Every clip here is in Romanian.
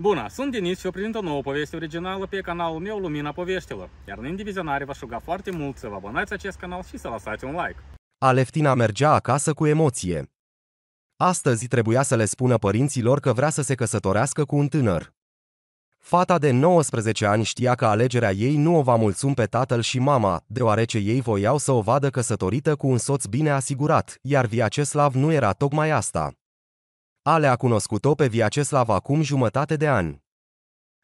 Bună, sunt Denis și vă prezint o nouă poveste originală pe canalul meu Lumina Poveștilor, iar în divizionare vă aș foarte mult să vă abonați acest canal și să lăsați un like. Aleftina mergea acasă cu emoție. Astăzi trebuia să le spună părinților că vrea să se căsătorească cu un tânăr. Fata de 19 ani știa că alegerea ei nu o va mulțumi pe tatăl și mama, deoarece ei voiau să o vadă căsătorită cu un soț bine asigurat, iar Viaceslav nu era tocmai asta. Alea a cunoscut-o pe Viaceslav acum jumătate de an.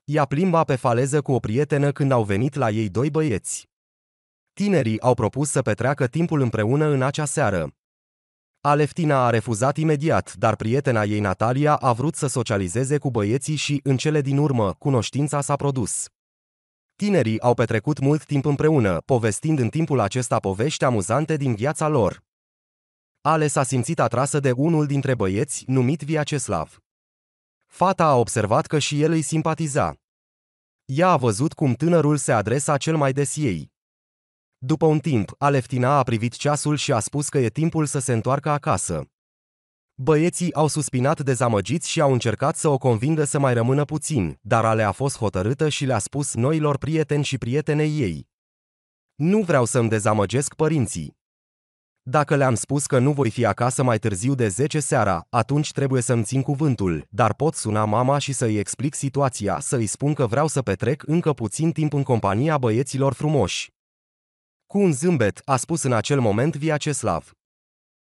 Ea plimba pe faleză cu o prietenă când au venit la ei doi băieți. Tinerii au propus să petreacă timpul împreună în acea seară. Aleftina a refuzat imediat, dar prietena ei Natalia a vrut să socializeze cu băieții și, în cele din urmă, cunoștința s-a produs. Tinerii au petrecut mult timp împreună, povestind în timpul acesta povești amuzante din viața lor. Ale s-a simțit atrasă de unul dintre băieți, numit Viaceslav. Fata a observat că și el îi simpatiza. Ea a văzut cum tânărul se adresa cel mai des ei. După un timp, Aleftina a privit ceasul și a spus că e timpul să se întoarcă acasă. Băieții au suspinat dezamăgiți și au încercat să o convingă să mai rămână puțin, dar Ale a fost hotărâtă și le-a spus noilor prieteni și prietenei ei. Nu vreau să-mi dezamăgesc părinții. Dacă le-am spus că nu voi fi acasă mai târziu de 10 seara, atunci trebuie să-mi țin cuvântul, dar pot suna mama și să-i explic situația, să-i spun că vreau să petrec încă puțin timp în compania băieților frumoși. Cu un zâmbet, a spus în acel moment Viaceslav.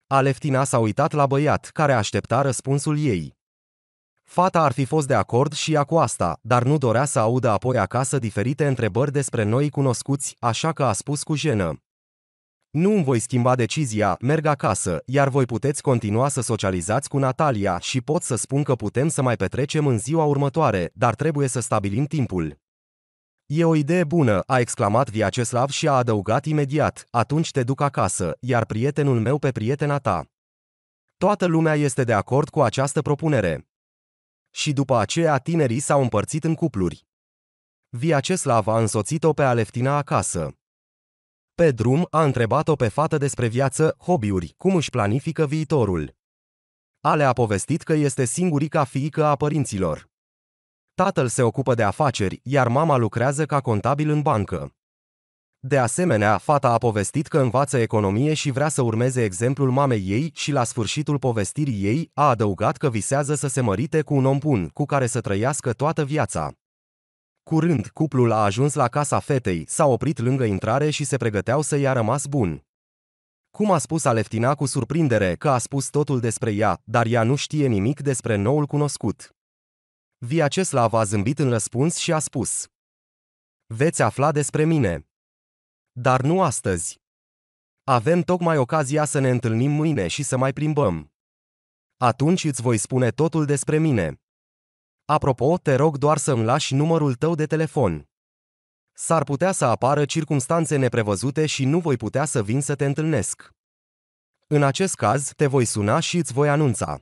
Aleftina s-a uitat la băiat, care aștepta răspunsul ei. Fata ar fi fost de acord și ea cu asta, dar nu dorea să audă apoi acasă diferite întrebări despre noi cunoscuți, așa că a spus cu jenă. Nu îmi voi schimba decizia, merg acasă, iar voi puteți continua să socializați cu Natalia și pot să spun că putem să mai petrecem în ziua următoare, dar trebuie să stabilim timpul. E o idee bună, a exclamat Viaceslav și a adăugat imediat, atunci te duc acasă, iar prietenul meu pe prietena ta. Toată lumea este de acord cu această propunere. Și după aceea tinerii s-au împărțit în cupluri. Viaceslav a însoțit-o pe Aleftina acasă pe drum a întrebat-o pe fată despre viață, hobby-uri, cum își planifică viitorul. Ale a povestit că este singurica fiică a părinților. Tatăl se ocupă de afaceri, iar mama lucrează ca contabil în bancă. De asemenea, fata a povestit că învață economie și vrea să urmeze exemplul mamei ei și la sfârșitul povestirii ei a adăugat că visează să se mărite cu un om bun, cu care să trăiască toată viața. Curând, cuplul a ajuns la casa fetei, s-a oprit lângă intrare și se pregăteau să i-a rămas bun. Cum a spus Aleftina cu surprindere că a spus totul despre ea, dar ea nu știe nimic despre noul cunoscut. Viaceslav a zâmbit în răspuns și a spus. Veți afla despre mine. Dar nu astăzi. Avem tocmai ocazia să ne întâlnim mâine și să mai plimbăm. Atunci îți voi spune totul despre mine. Apropo, te rog doar să mi lași numărul tău de telefon. S-ar putea să apară circumstanțe neprevăzute și nu voi putea să vin să te întâlnesc. În acest caz, te voi suna și îți voi anunța.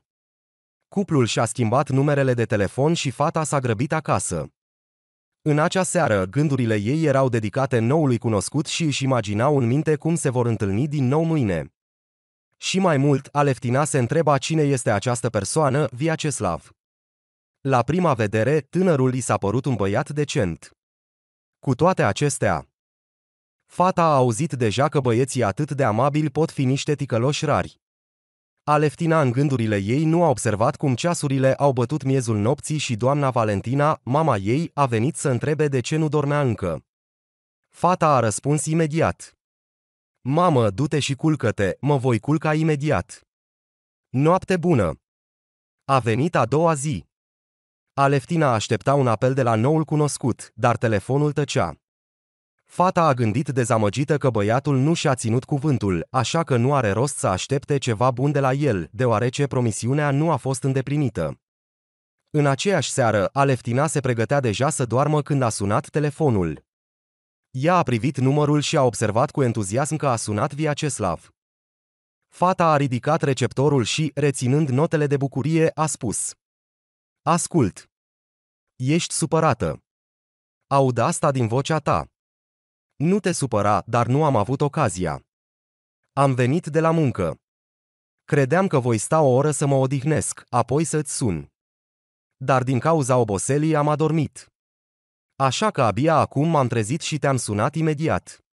Cuplul și-a schimbat numerele de telefon și fata s-a grăbit acasă. În acea seară, gândurile ei erau dedicate noului cunoscut și își imaginau în minte cum se vor întâlni din nou mâine. Și mai mult, Aleftina se întreba cine este această persoană, Viaceslav. La prima vedere, tânărul i s-a părut un băiat decent. Cu toate acestea, fata a auzit deja că băieții atât de amabili pot fi niște ticăloși rari. Aleftina în gândurile ei nu a observat cum ceasurile au bătut miezul nopții și doamna Valentina, mama ei, a venit să întrebe de ce nu dormea încă. Fata a răspuns imediat. Mamă, du-te și culcă-te, mă voi culca imediat. Noapte bună! A venit a doua zi. Aleftina aștepta un apel de la noul cunoscut, dar telefonul tăcea. Fata a gândit dezamăgită că băiatul nu și-a ținut cuvântul, așa că nu are rost să aștepte ceva bun de la el, deoarece promisiunea nu a fost îndeplinită. În aceeași seară, Aleftina se pregătea deja să doarmă când a sunat telefonul. Ea a privit numărul și a observat cu entuziasm că a sunat Viaceslav. Fata a ridicat receptorul și, reținând notele de bucurie, a spus Ascult! Ești supărată. Aud asta din vocea ta. Nu te supăra, dar nu am avut ocazia. Am venit de la muncă. Credeam că voi sta o oră să mă odihnesc, apoi să-ți sun. Dar din cauza oboselii am adormit. Așa că abia acum m-am trezit și te-am sunat imediat.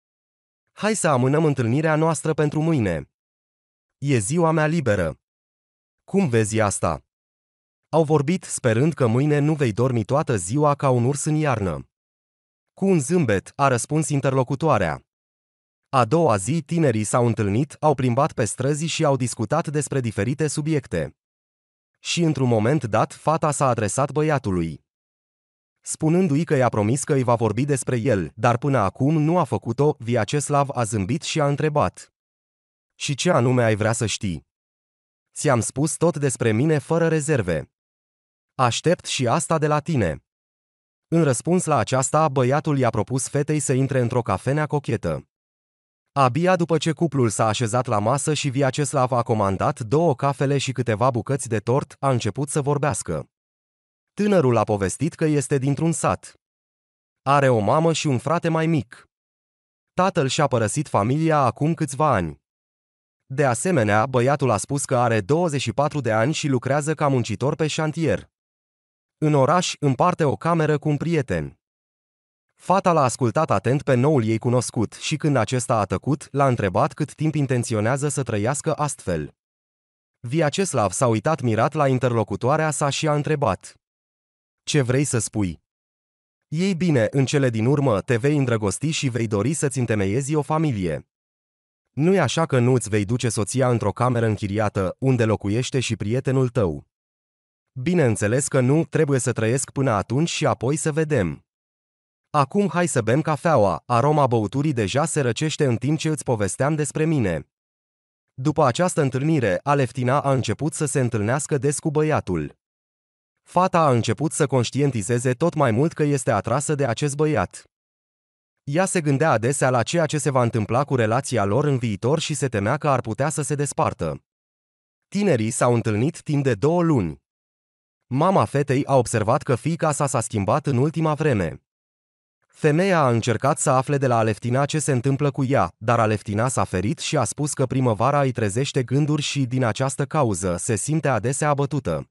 Hai să amânăm întâlnirea noastră pentru mâine. E ziua mea liberă. Cum vezi asta? Au vorbit sperând că mâine nu vei dormi toată ziua ca un urs în iarnă. Cu un zâmbet, a răspuns interlocutoarea. A doua zi, tinerii s-au întâlnit, au plimbat pe străzi și au discutat despre diferite subiecte. Și într-un moment dat, fata s-a adresat băiatului. Spunându-i că i-a promis că îi va vorbi despre el, dar până acum nu a făcut-o, Viaceslav a zâmbit și a întrebat. Și ce anume ai vrea să știi? Ți-am spus tot despre mine fără rezerve. Aștept și asta de la tine. În răspuns la aceasta, băiatul i-a propus fetei să intre într-o cafenea cochetă. Abia după ce cuplul s-a așezat la masă și Viaceslav a comandat două cafele și câteva bucăți de tort, a început să vorbească. Tânărul a povestit că este dintr-un sat. Are o mamă și un frate mai mic. Tatăl și-a părăsit familia acum câțiva ani. De asemenea, băiatul a spus că are 24 de ani și lucrează ca muncitor pe șantier. În oraș împarte o cameră cu un prieten. Fata l-a ascultat atent pe noul ei cunoscut și când acesta a tăcut, l-a întrebat cât timp intenționează să trăiască astfel. Viaceslav s-a uitat mirat la interlocutoarea sa și a întrebat. Ce vrei să spui? Ei bine, în cele din urmă te vei îndrăgosti și vei dori să-ți întemeiezi o familie. Nu-i așa că nu-ți vei duce soția într-o cameră închiriată, unde locuiește și prietenul tău. Bineînțeles că nu, trebuie să trăiesc până atunci și apoi să vedem. Acum hai să bem cafeaua, aroma băuturii deja se răcește în timp ce îți povesteam despre mine. După această întâlnire, Aleftina a început să se întâlnească des cu băiatul. Fata a început să conștientizeze tot mai mult că este atrasă de acest băiat. Ea se gândea adesea la ceea ce se va întâmpla cu relația lor în viitor și se temea că ar putea să se despartă. Tinerii s-au întâlnit timp de două luni. Mama fetei a observat că fiica sa s-a schimbat în ultima vreme. Femeia a încercat să afle de la Aleftina ce se întâmplă cu ea, dar Aleftina s-a ferit și a spus că primăvara îi trezește gânduri și, din această cauză, se simte adesea abătută.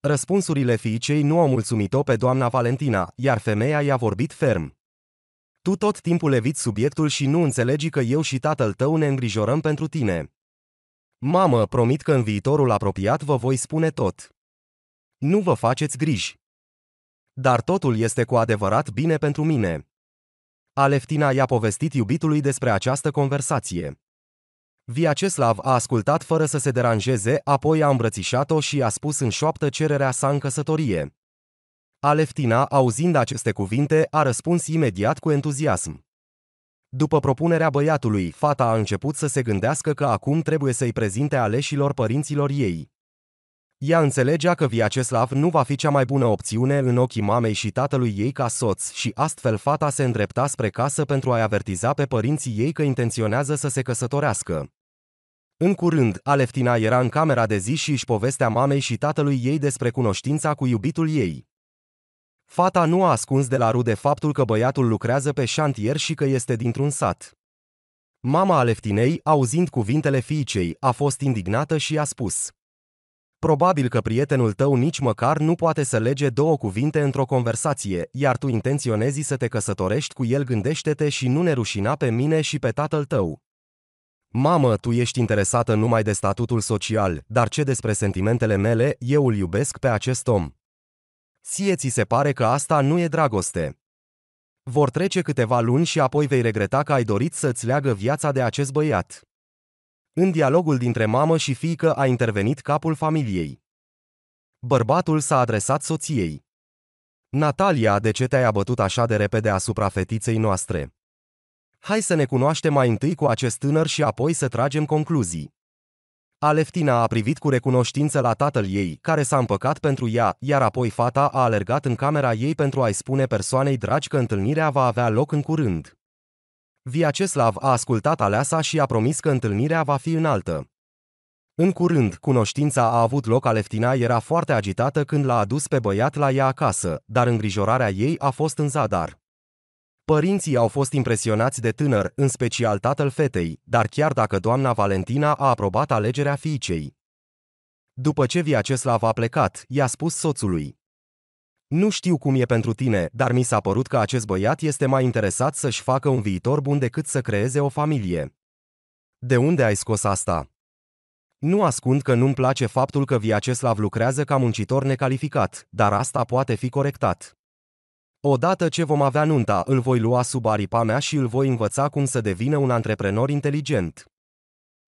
Răspunsurile fiicei nu au mulțumit-o pe doamna Valentina, iar femeia i-a vorbit ferm. Tu tot timpul eviți subiectul și nu înțelegi că eu și tatăl tău ne îngrijorăm pentru tine. Mamă, promit că în viitorul apropiat vă voi spune tot. Nu vă faceți griji. Dar totul este cu adevărat bine pentru mine. Aleftina i-a povestit iubitului despre această conversație. Viaceslav a ascultat fără să se deranjeze, apoi a îmbrățișat-o și a spus în șoaptă cererea sa în căsătorie. Aleftina, auzind aceste cuvinte, a răspuns imediat cu entuziasm. După propunerea băiatului, fata a început să se gândească că acum trebuie să-i prezinte aleșilor părinților ei. Ea înțelegea că Viaceslav nu va fi cea mai bună opțiune în ochii mamei și tatălui ei ca soț și astfel fata se îndrepta spre casă pentru a-i avertiza pe părinții ei că intenționează să se căsătorească. În curând, Aleftina era în camera de zi și își povestea mamei și tatălui ei despre cunoștința cu iubitul ei. Fata nu a ascuns de la rude faptul că băiatul lucrează pe șantier și că este dintr-un sat. Mama Aleftinei, auzind cuvintele fiicei, a fost indignată și a spus – Probabil că prietenul tău nici măcar nu poate să lege două cuvinte într-o conversație, iar tu intenționezi să te căsătorești cu el, gândește-te și nu ne rușina pe mine și pe tatăl tău. Mamă, tu ești interesată numai de statutul social, dar ce despre sentimentele mele, eu îl iubesc pe acest om. Sie ți se pare că asta nu e dragoste. Vor trece câteva luni și apoi vei regreta că ai dorit să-ți leagă viața de acest băiat. În dialogul dintre mamă și fiică a intervenit capul familiei. Bărbatul s-a adresat soției. Natalia, de ce te-ai abătut așa de repede asupra fetiței noastre? Hai să ne cunoaștem mai întâi cu acest tânăr și apoi să tragem concluzii. Aleftina a privit cu recunoștință la tatăl ei, care s-a împăcat pentru ea, iar apoi fata a alergat în camera ei pentru a-i spune persoanei dragi că întâlnirea va avea loc în curând. Viaceslav a ascultat aleasa și a promis că întâlnirea va fi înaltă. În curând, cunoștința a avut loc, Aleftina era foarte agitată când l-a adus pe băiat la ea acasă, dar îngrijorarea ei a fost în zadar. Părinții au fost impresionați de tânăr, în special tatăl fetei, dar chiar dacă doamna Valentina a aprobat alegerea fiicei. După ce Viaceslav a plecat, i-a spus soțului. Nu știu cum e pentru tine, dar mi s-a părut că acest băiat este mai interesat să-și facă un viitor bun decât să creeze o familie. De unde ai scos asta? Nu ascund că nu-mi place faptul că Viaceslav lucrează ca muncitor necalificat, dar asta poate fi corectat. Odată ce vom avea nunta, îl voi lua sub aripa mea și îl voi învăța cum să devină un antreprenor inteligent.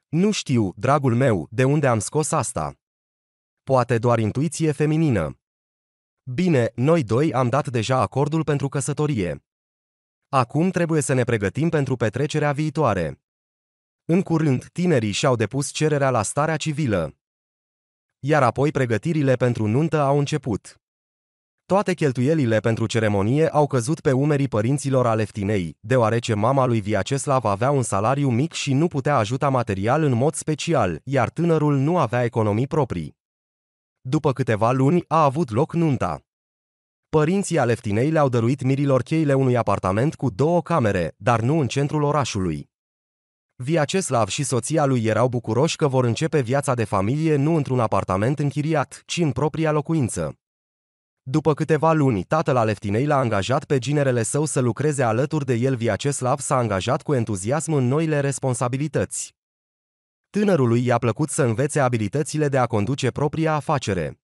Nu știu, dragul meu, de unde am scos asta. Poate doar intuiție feminină. Bine, noi doi am dat deja acordul pentru căsătorie. Acum trebuie să ne pregătim pentru petrecerea viitoare. În curând, tinerii și-au depus cererea la starea civilă. Iar apoi pregătirile pentru nuntă au început. Toate cheltuielile pentru ceremonie au căzut pe umerii părinților Aleftinei, deoarece mama lui Viaceslav avea un salariu mic și nu putea ajuta material în mod special, iar tânărul nu avea economii proprii. După câteva luni, a avut loc nunta. Părinții Aleftinei le-au dăruit mirilor cheile unui apartament cu două camere, dar nu în centrul orașului. Viaceslav și soția lui erau bucuroși că vor începe viața de familie nu într-un apartament închiriat, ci în propria locuință. După câteva luni, tatăl Aleftinei l-a angajat pe ginerele său să lucreze alături de el. Viaceslav s-a angajat cu entuziasm în noile responsabilități. Tânărului i-a plăcut să învețe abilitățile de a conduce propria afacere.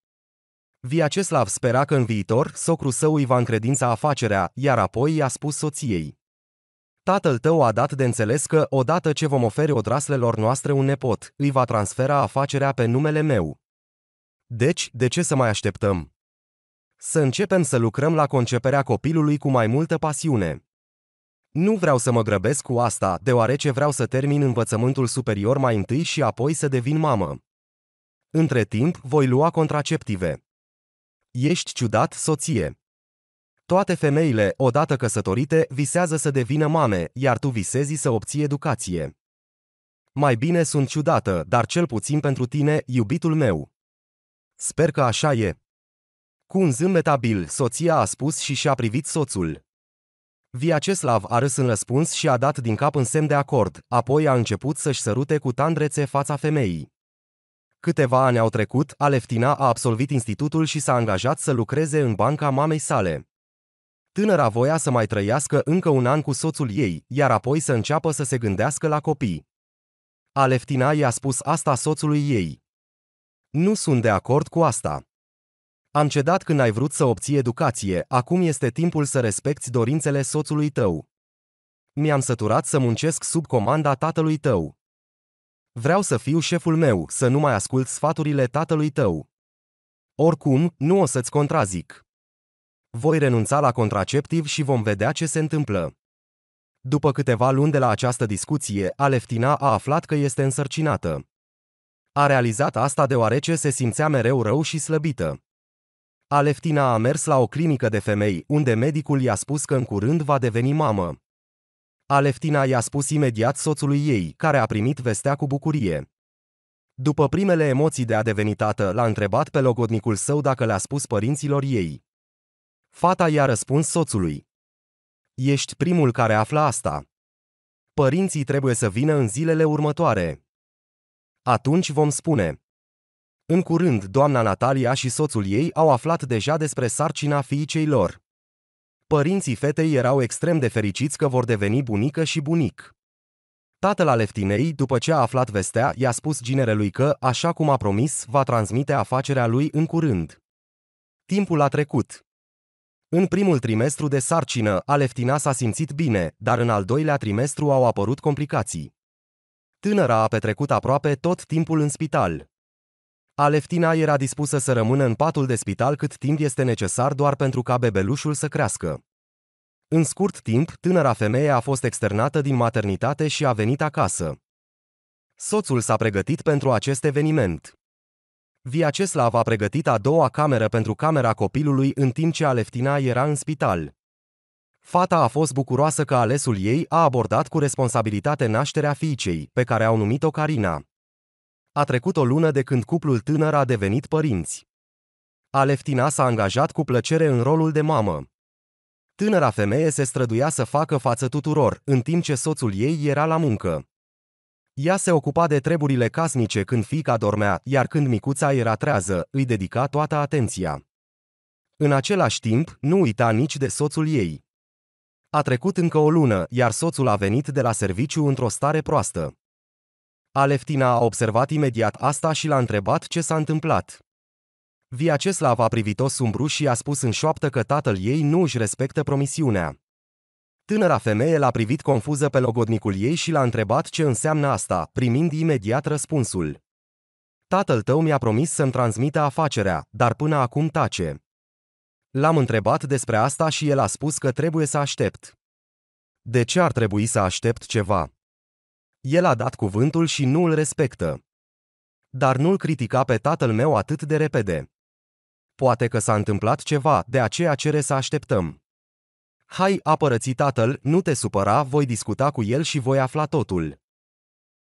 Viaceslav spera că în viitor socrul său îi va încredința afacerea, iar apoi i-a spus soției. Tatăl tău a dat de înțeles că, odată ce vom oferi odraslelor noastre un nepot, îi va transfera afacerea pe numele meu. Deci, de ce să mai așteptăm? Să începem să lucrăm la conceperea copilului cu mai multă pasiune. Nu vreau să mă grăbesc cu asta, deoarece vreau să termin învățământul superior mai întâi și apoi să devin mamă. Între timp, voi lua contraceptive. Ești ciudat, soție. Toate femeile, odată căsătorite, visează să devină mame, iar tu visezi să obții educație. Mai bine sunt ciudată, dar cel puțin pentru tine, iubitul meu. Sper că așa e. Cu un zâmbet abil, soția a spus și și-a privit soțul. Viaceslav a râs în răspuns și a dat din cap în semn de acord, apoi a început să-și sărute cu tandrețe fața femeii. Câteva ani au trecut, Aleftina a absolvit institutul și s-a angajat să lucreze în banca mamei sale. Tânăra voia să mai trăiască încă un an cu soțul ei, iar apoi să înceapă să se gândească la copii. Aleftina i-a spus asta soțului ei. Nu sunt de acord cu asta. Am cedat când ai vrut să obții educație, acum este timpul să respecti dorințele soțului tău. Mi-am săturat să muncesc sub comanda tatălui tău. Vreau să fiu șeful meu, să nu mai ascult sfaturile tatălui tău. Oricum, nu o să-ți contrazic. Voi renunța la contraceptiv și vom vedea ce se întâmplă. După câteva luni de la această discuție, Aleftina a aflat că este însărcinată. A realizat asta deoarece se simțea mereu rău și slăbită. Aleftina a mers la o clinică de femei, unde medicul i-a spus că în curând va deveni mamă. Aleftina i-a spus imediat soțului ei, care a primit vestea cu bucurie. După primele emoții de a deveni tată, l-a întrebat pe logodnicul său dacă le-a spus părinților ei. Fata i-a răspuns soțului. Ești primul care află asta. Părinții trebuie să vină în zilele următoare. Atunci vom spune. În curând, doamna Natalia și soțul ei au aflat deja despre sarcina fiicei lor. Părinții fetei erau extrem de fericiți că vor deveni bunică și bunic. Tatăl Aleftinei, după ce a aflat vestea, i-a spus ginerelui că, așa cum a promis, va transmite afacerea lui în curând. Timpul a trecut. În primul trimestru de sarcină, Aleftina s-a simțit bine, dar în al doilea trimestru au apărut complicații. Tânăra a petrecut aproape tot timpul în spital, Aleftina era dispusă să rămână în patul de spital cât timp este necesar doar pentru ca bebelușul să crească. În scurt timp, tânăra femeie a fost externată din maternitate și a venit acasă. Soțul s-a pregătit pentru acest eveniment. Viaceslav a pregătit a doua cameră pentru camera copilului în timp ce Aleftina era în spital. Fata a fost bucuroasă că alesul ei a abordat cu responsabilitate nașterea fiicei, pe care au numit-o Carina. A trecut o lună de când cuplul tânăr a devenit părinți. Aleftina s-a angajat cu plăcere în rolul de mamă. Tânăra femeie se străduia să facă față tuturor, în timp ce soțul ei era la muncă. Ea se ocupa de treburile casnice când fica dormea, iar când micuța era trează, îi dedica toată atenția. În același timp, nu uita nici de soțul ei. A trecut încă o lună, iar soțul a venit de la serviciu într-o stare proastă. Aleftina a observat imediat asta și l-a întrebat ce s-a întâmplat. Viaceslav a privit-o sumbru și a spus în șoaptă că tatăl ei nu își respectă promisiunea. Tânăra femeie l-a privit confuză pe logodnicul ei și l-a întrebat ce înseamnă asta, primind imediat răspunsul. Tatăl tău mi-a promis să-mi transmită afacerea, dar până acum tace. L-am întrebat despre asta și el a spus că trebuie să aștept. De ce ar trebui să aștept ceva? El a dat cuvântul și nu îl respectă. Dar nu-l critica pe tatăl meu atât de repede. Poate că s-a întâmplat ceva, de aceea cere să așteptăm. Hai, apărăți tatăl, nu te supăra, voi discuta cu el și voi afla totul.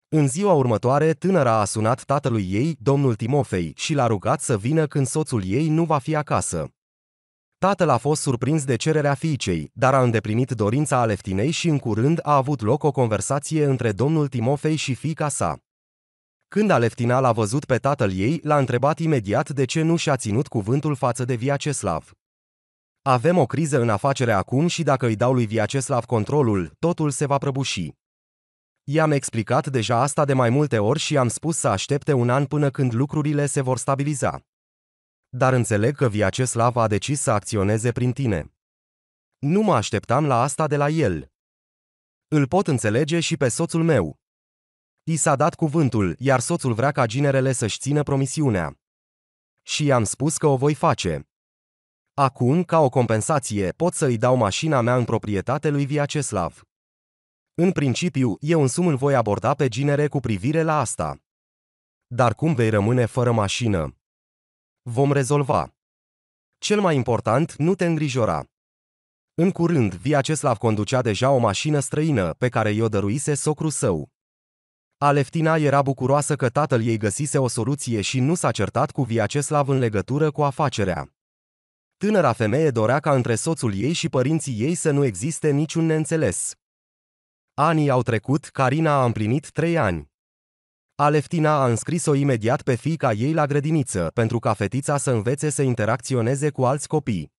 În ziua următoare, tânăra a sunat tatălui ei, domnul Timofei, și l-a rugat să vină când soțul ei nu va fi acasă. Tatăl a fost surprins de cererea fiicei, dar a îndeplinit dorința Aleftinei și în curând a avut loc o conversație între domnul Timofei și fiica sa. Când Aleftina l-a văzut pe tatăl ei, l-a întrebat imediat de ce nu și-a ținut cuvântul față de Viaceslav. Avem o criză în afacere acum și dacă îi dau lui Viaceslav controlul, totul se va prăbuși. I-am explicat deja asta de mai multe ori și am spus să aștepte un an până când lucrurile se vor stabiliza dar înțeleg că Viaceslav a decis să acționeze prin tine. Nu mă așteptam la asta de la el. Îl pot înțelege și pe soțul meu. I s-a dat cuvântul, iar soțul vrea ca ginerele să-și țină promisiunea. Și i-am spus că o voi face. Acum, ca o compensație, pot să-i dau mașina mea în proprietate lui Viaceslav. În principiu, eu însum îl voi aborda pe ginere cu privire la asta. Dar cum vei rămâne fără mașină? Vom rezolva. Cel mai important, nu te îngrijora. În curând, Viaceslav conducea deja o mașină străină pe care i-o dăruise socru său. Aleftina era bucuroasă că tatăl ei găsise o soluție și nu s-a certat cu Viaceslav în legătură cu afacerea. Tânăra femeie dorea ca între soțul ei și părinții ei să nu existe niciun neînțeles. Anii au trecut, Carina a împlinit trei ani. Aleftina a înscris-o imediat pe fiica ei la grădiniță, pentru ca fetița să învețe să interacționeze cu alți copii.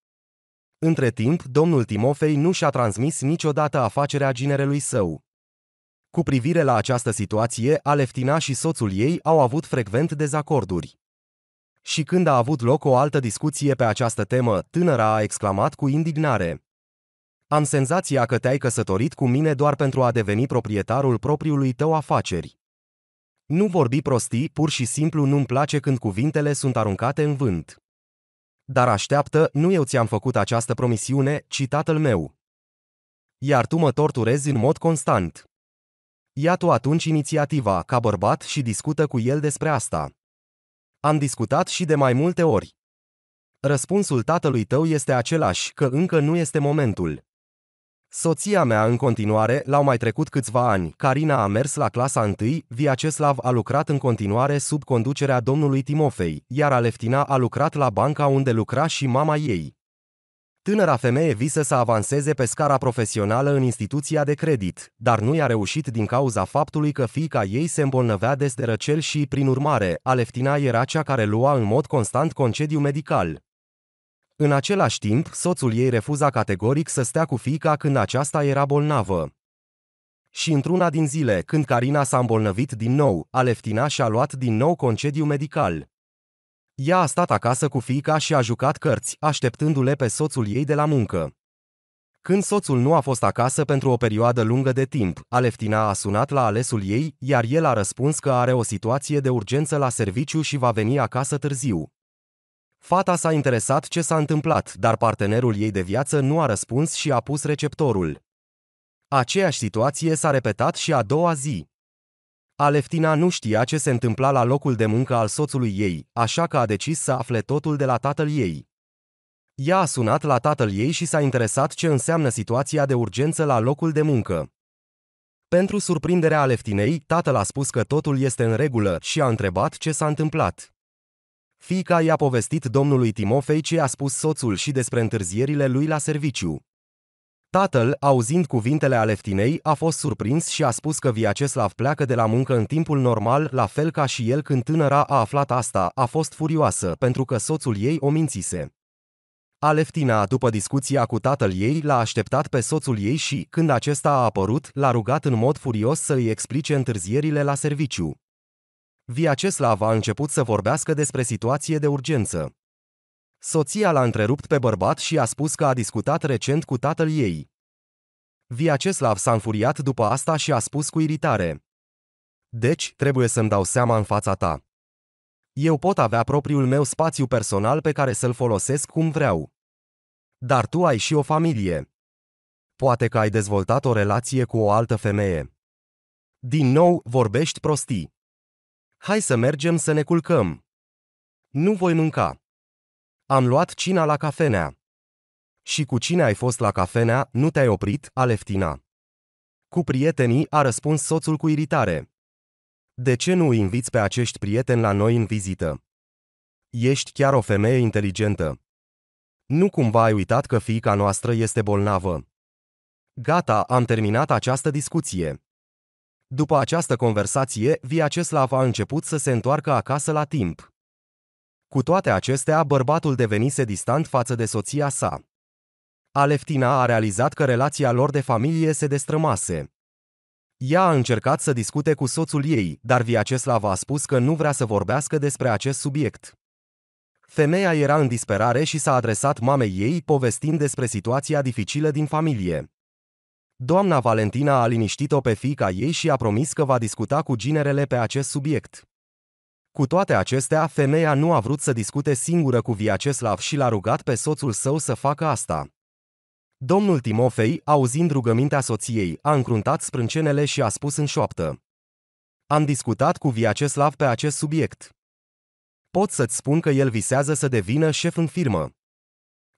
Între timp, domnul Timofei nu și-a transmis niciodată afacerea ginerelui său. Cu privire la această situație, Aleftina și soțul ei au avut frecvent dezacorduri. Și când a avut loc o altă discuție pe această temă, tânăra a exclamat cu indignare. Am senzația că te-ai căsătorit cu mine doar pentru a deveni proprietarul propriului tău afaceri. Nu vorbi prostii, pur și simplu nu-mi place când cuvintele sunt aruncate în vânt. Dar așteaptă, nu eu ți-am făcut această promisiune, ci tatăl meu. Iar tu mă torturezi în mod constant. Ia tu atunci inițiativa, ca bărbat, și discută cu el despre asta. Am discutat și de mai multe ori. Răspunsul tatălui tău este același, că încă nu este momentul. Soția mea în continuare, l-au mai trecut câțiva ani, Carina a mers la clasa 1, Viaceslav a lucrat în continuare sub conducerea domnului Timofei, iar Aleftina a lucrat la banca unde lucra și mama ei. Tânăra femeie visă să avanseze pe scara profesională în instituția de credit, dar nu i-a reușit din cauza faptului că fiica ei se îmbolnăvea des de răcel și, prin urmare, Aleftina era cea care lua în mod constant concediu medical. În același timp, soțul ei refuza categoric să stea cu fiica când aceasta era bolnavă. Și într-una din zile, când Carina s-a îmbolnăvit din nou, Aleftina și-a luat din nou concediu medical. Ea a stat acasă cu fiica și a jucat cărți, așteptându-le pe soțul ei de la muncă. Când soțul nu a fost acasă pentru o perioadă lungă de timp, Aleftina a sunat la alesul ei, iar el a răspuns că are o situație de urgență la serviciu și va veni acasă târziu. Fata s-a interesat ce s-a întâmplat, dar partenerul ei de viață nu a răspuns și a pus receptorul. Aceeași situație s-a repetat și a doua zi. Aleftina nu știa ce se întâmpla la locul de muncă al soțului ei, așa că a decis să afle totul de la tatăl ei. Ea a sunat la tatăl ei și s-a interesat ce înseamnă situația de urgență la locul de muncă. Pentru surprinderea Aleftinei, tatăl a spus că totul este în regulă și a întrebat ce s-a întâmplat. Fiica i-a povestit domnului Timofei ce a spus soțul și despre întârzierile lui la serviciu. Tatăl, auzind cuvintele Aleftinei, a fost surprins și a spus că Viaceslav pleacă de la muncă în timpul normal, la fel ca și el când tânăra a aflat asta, a fost furioasă pentru că soțul ei o mințise. Aleftina, după discuția cu tatăl ei, l-a așteptat pe soțul ei și, când acesta a apărut, l-a rugat în mod furios să îi explice întârzierile la serviciu. Viaceslav a început să vorbească despre situație de urgență. Soția l-a întrerupt pe bărbat și a spus că a discutat recent cu tatăl ei. Viaceslav s-a înfuriat după asta și a spus cu iritare. Deci, trebuie să-mi dau seama în fața ta. Eu pot avea propriul meu spațiu personal pe care să-l folosesc cum vreau. Dar tu ai și o familie. Poate că ai dezvoltat o relație cu o altă femeie. Din nou, vorbești prostii. Hai să mergem să ne culcăm. Nu voi mânca. Am luat cina la cafenea. Și cu cine ai fost la cafenea, nu te-ai oprit, Aleftina. Cu prietenii a răspuns soțul cu iritare. De ce nu inviți pe acești prieteni la noi în vizită? Ești chiar o femeie inteligentă. Nu cumva ai uitat că fiica noastră este bolnavă. Gata, am terminat această discuție. După această conversație, Viaceslav a început să se întoarcă acasă la timp. Cu toate acestea, bărbatul devenise distant față de soția sa. Aleftina a realizat că relația lor de familie se destrămase. Ea a încercat să discute cu soțul ei, dar Viaceslav a spus că nu vrea să vorbească despre acest subiect. Femeia era în disperare și s-a adresat mamei ei povestind despre situația dificilă din familie. Doamna Valentina a liniștit-o pe fica ei și a promis că va discuta cu ginerele pe acest subiect. Cu toate acestea, femeia nu a vrut să discute singură cu Viaceslav și l-a rugat pe soțul său să facă asta. Domnul Timofei, auzind rugămintea soției, a încruntat sprâncenele și a spus în șoaptă. Am discutat cu Viaceslav pe acest subiect. Pot să-ți spun că el visează să devină șef în firmă.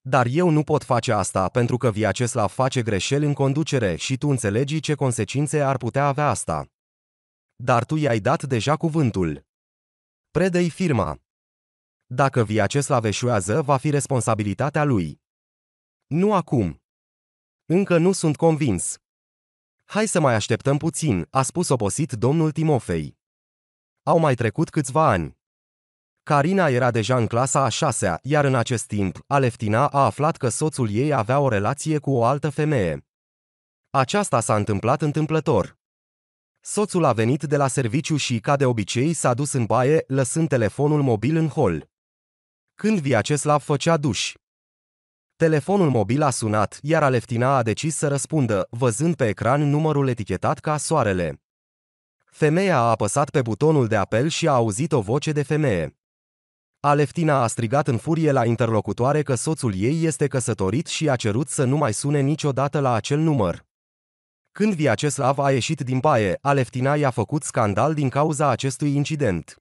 Dar eu nu pot face asta pentru că Viaceslav face greșeli în conducere și tu înțelegi ce consecințe ar putea avea asta. Dar tu i-ai dat deja cuvântul. Predei firma. Dacă Viaceslav eșuează, va fi responsabilitatea lui. Nu acum. Încă nu sunt convins. Hai să mai așteptăm puțin, a spus oposit domnul Timofei. Au mai trecut câțiva ani. Carina era deja în clasa a șasea, iar în acest timp, Aleftina a aflat că soțul ei avea o relație cu o altă femeie. Aceasta s-a întâmplat întâmplător. Soțul a venit de la serviciu și, ca de obicei, s-a dus în baie, lăsând telefonul mobil în hol. Când Viaceslav făcea duș. Telefonul mobil a sunat, iar Aleftina a decis să răspundă, văzând pe ecran numărul etichetat ca soarele. Femeia a apăsat pe butonul de apel și a auzit o voce de femeie. Aleftina a strigat în furie la interlocutoare că soțul ei este căsătorit și a cerut să nu mai sune niciodată la acel număr. Când Viaceslav a ieșit din paie, Aleftina i-a făcut scandal din cauza acestui incident.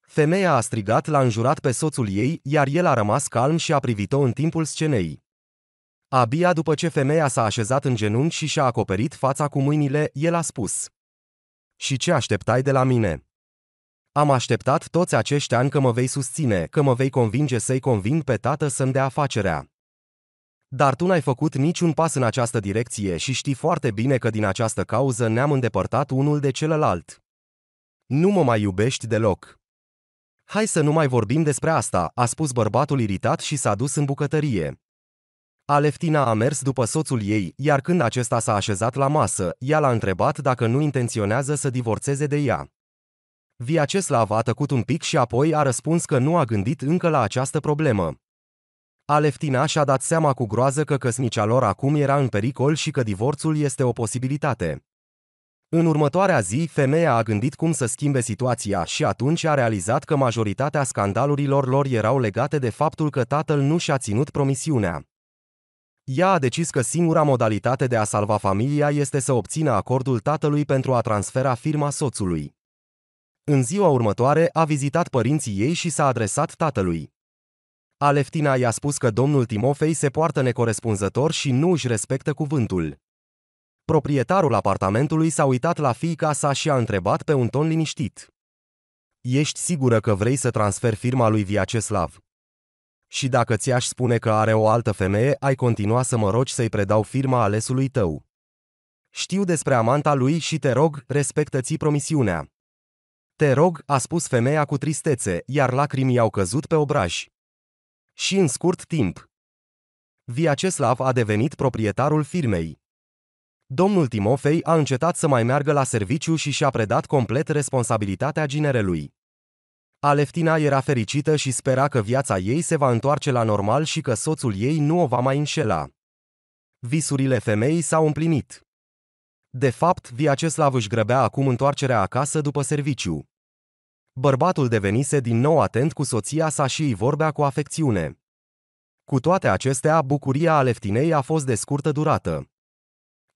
Femeia a strigat, l-a înjurat pe soțul ei, iar el a rămas calm și a privit-o în timpul scenei. Abia după ce femeia s-a așezat în genunchi și și-a acoperit fața cu mâinile, el a spus. Și ce așteptai de la mine? Am așteptat toți acești ani că mă vei susține, că mă vei convinge să-i convin pe tată să-mi dea afacerea. Dar tu n-ai făcut niciun pas în această direcție și știi foarte bine că din această cauză ne-am îndepărtat unul de celălalt. Nu mă mai iubești deloc. Hai să nu mai vorbim despre asta, a spus bărbatul iritat și s-a dus în bucătărie. Aleftina a mers după soțul ei, iar când acesta s-a așezat la masă, ea l-a întrebat dacă nu intenționează să divorțeze de ea. Vyacheslav a tăcut un pic și apoi a răspuns că nu a gândit încă la această problemă. Aleftina și-a dat seama cu groază că căsnicia lor acum era în pericol și că divorțul este o posibilitate. În următoarea zi, femeia a gândit cum să schimbe situația și atunci a realizat că majoritatea scandalurilor lor erau legate de faptul că tatăl nu și-a ținut promisiunea. Ea a decis că singura modalitate de a salva familia este să obțină acordul tatălui pentru a transfera firma soțului. În ziua următoare a vizitat părinții ei și s-a adresat tatălui. Aleftina i-a spus că domnul Timofei se poartă necorespunzător și nu își respectă cuvântul. Proprietarul apartamentului s-a uitat la fiica sa și a întrebat pe un ton liniștit. Ești sigură că vrei să transferi firma lui Viaceslav? Și dacă ți-aș spune că are o altă femeie, ai continua să mă rogi să-i predau firma alesului tău. Știu despre amanta lui și te rog, respectă-ți promisiunea. Te rog, a spus femeia cu tristețe, iar lacrimii au căzut pe obraj. Și în scurt timp. Viaceslav a devenit proprietarul firmei. Domnul Timofei a încetat să mai meargă la serviciu și și-a predat complet responsabilitatea ginerelui. Aleftina era fericită și spera că viața ei se va întoarce la normal și că soțul ei nu o va mai înșela. Visurile femeii s-au împlinit. De fapt, Viaceslav își grăbea acum întoarcerea acasă după serviciu. Bărbatul devenise din nou atent cu soția sa și îi vorbea cu afecțiune. Cu toate acestea, bucuria Aleftinei a fost de scurtă durată.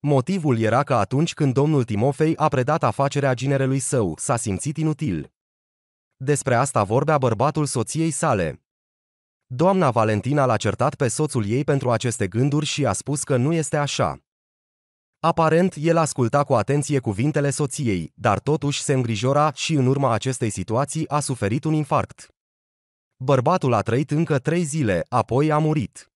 Motivul era că atunci când domnul Timofei a predat afacerea ginerelui său, s-a simțit inutil. Despre asta vorbea bărbatul soției sale. Doamna Valentina l-a certat pe soțul ei pentru aceste gânduri și a spus că nu este așa. Aparent, el asculta cu atenție cuvintele soției, dar totuși se îngrijora și în urma acestei situații a suferit un infarct. Bărbatul a trăit încă trei zile, apoi a murit.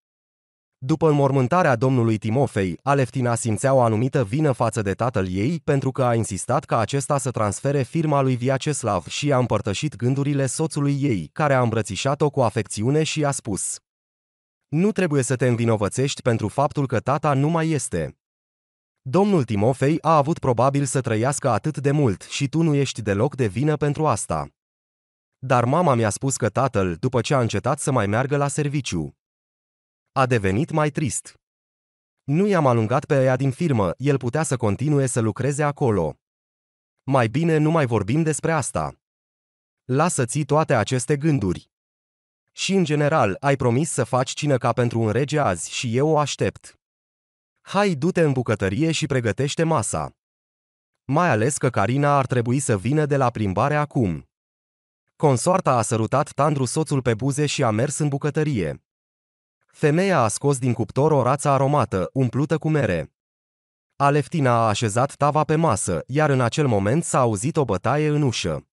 După înmormântarea domnului Timofei, Aleftina simțea o anumită vină față de tatăl ei pentru că a insistat ca acesta să transfere firma lui Viaceslav și a împărtășit gândurile soțului ei, care a îmbrățișat-o cu afecțiune și a spus Nu trebuie să te învinovățești pentru faptul că tata nu mai este. Domnul Timofei a avut probabil să trăiască atât de mult și tu nu ești deloc de vină pentru asta. Dar mama mi-a spus că tatăl, după ce a încetat să mai meargă la serviciu, a devenit mai trist. Nu i-am alungat pe ea din firmă, el putea să continue să lucreze acolo. Mai bine nu mai vorbim despre asta. Lasă-ți toate aceste gânduri. Și în general, ai promis să faci cine ca pentru un rege azi și eu o aștept. Hai, du-te în bucătărie și pregătește masa. Mai ales că Carina ar trebui să vină de la plimbare acum. Consoarta a sărutat tandru soțul pe buze și a mers în bucătărie. Femeia a scos din cuptor o rață aromată, umplută cu mere. Aleftina a așezat tava pe masă, iar în acel moment s-a auzit o bătaie în ușă.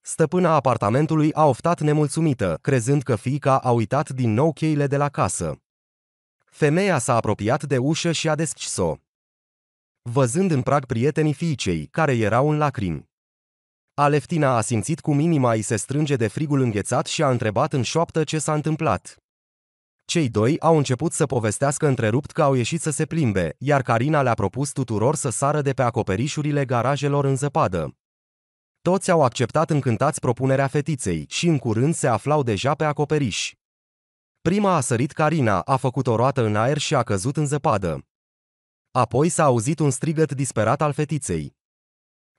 Stăpâna apartamentului a oftat nemulțumită, crezând că fiica a uitat din nou cheile de la casă. Femeia s-a apropiat de ușă și a deschis-o. Văzând în prag prietenii fiicei, care erau în lacrimi. Aleftina a simțit cum inima îi se strânge de frigul înghețat și a întrebat în șoaptă ce s-a întâmplat. Cei doi au început să povestească întrerupt că au ieșit să se plimbe, iar Carina le-a propus tuturor să sară de pe acoperișurile garajelor în zăpadă. Toți au acceptat încântați propunerea fetiței și în curând se aflau deja pe acoperiș. Prima a sărit Carina, a făcut o roată în aer și a căzut în zăpadă. Apoi s-a auzit un strigăt disperat al fetiței.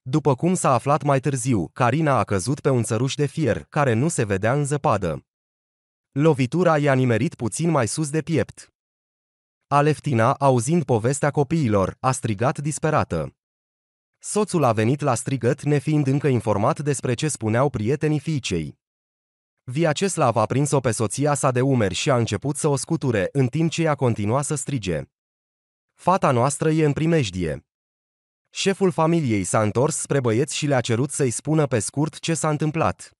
După cum s-a aflat mai târziu, Carina a căzut pe un țăruș de fier, care nu se vedea în zăpadă. Lovitura i-a nimerit puțin mai sus de piept. Aleftina, auzind povestea copiilor, a strigat disperată. Soțul a venit la strigăt nefiind încă informat despre ce spuneau prietenii fiicei. Viaceslav a prins-o pe soția sa de umeri și a început să o scuture, în timp ce ea continua să strige. Fata noastră e în primejdie. Șeful familiei s-a întors spre băieți și le-a cerut să-i spună pe scurt ce s-a întâmplat.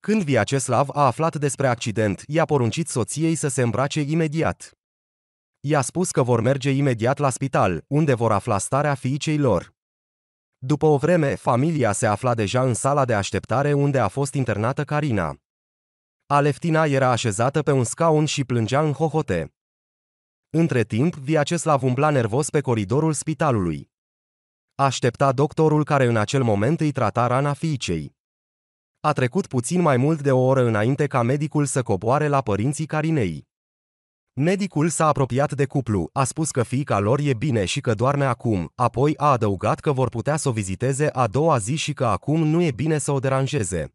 Când Viaceslav a aflat despre accident, i-a poruncit soției să se îmbrace imediat. I-a spus că vor merge imediat la spital, unde vor afla starea fiicei lor. După o vreme, familia se afla deja în sala de așteptare unde a fost internată Carina. Aleftina era așezată pe un scaun și plângea în hohote. Între timp, Viaceslav umbla nervos pe coridorul spitalului. Aștepta doctorul care în acel moment îi trata rana fiicei. A trecut puțin mai mult de o oră înainte ca medicul să coboare la părinții Carinei. Medicul s-a apropiat de cuplu, a spus că fiica lor e bine și că doarme acum, apoi a adăugat că vor putea să o viziteze a doua zi și că acum nu e bine să o deranjeze.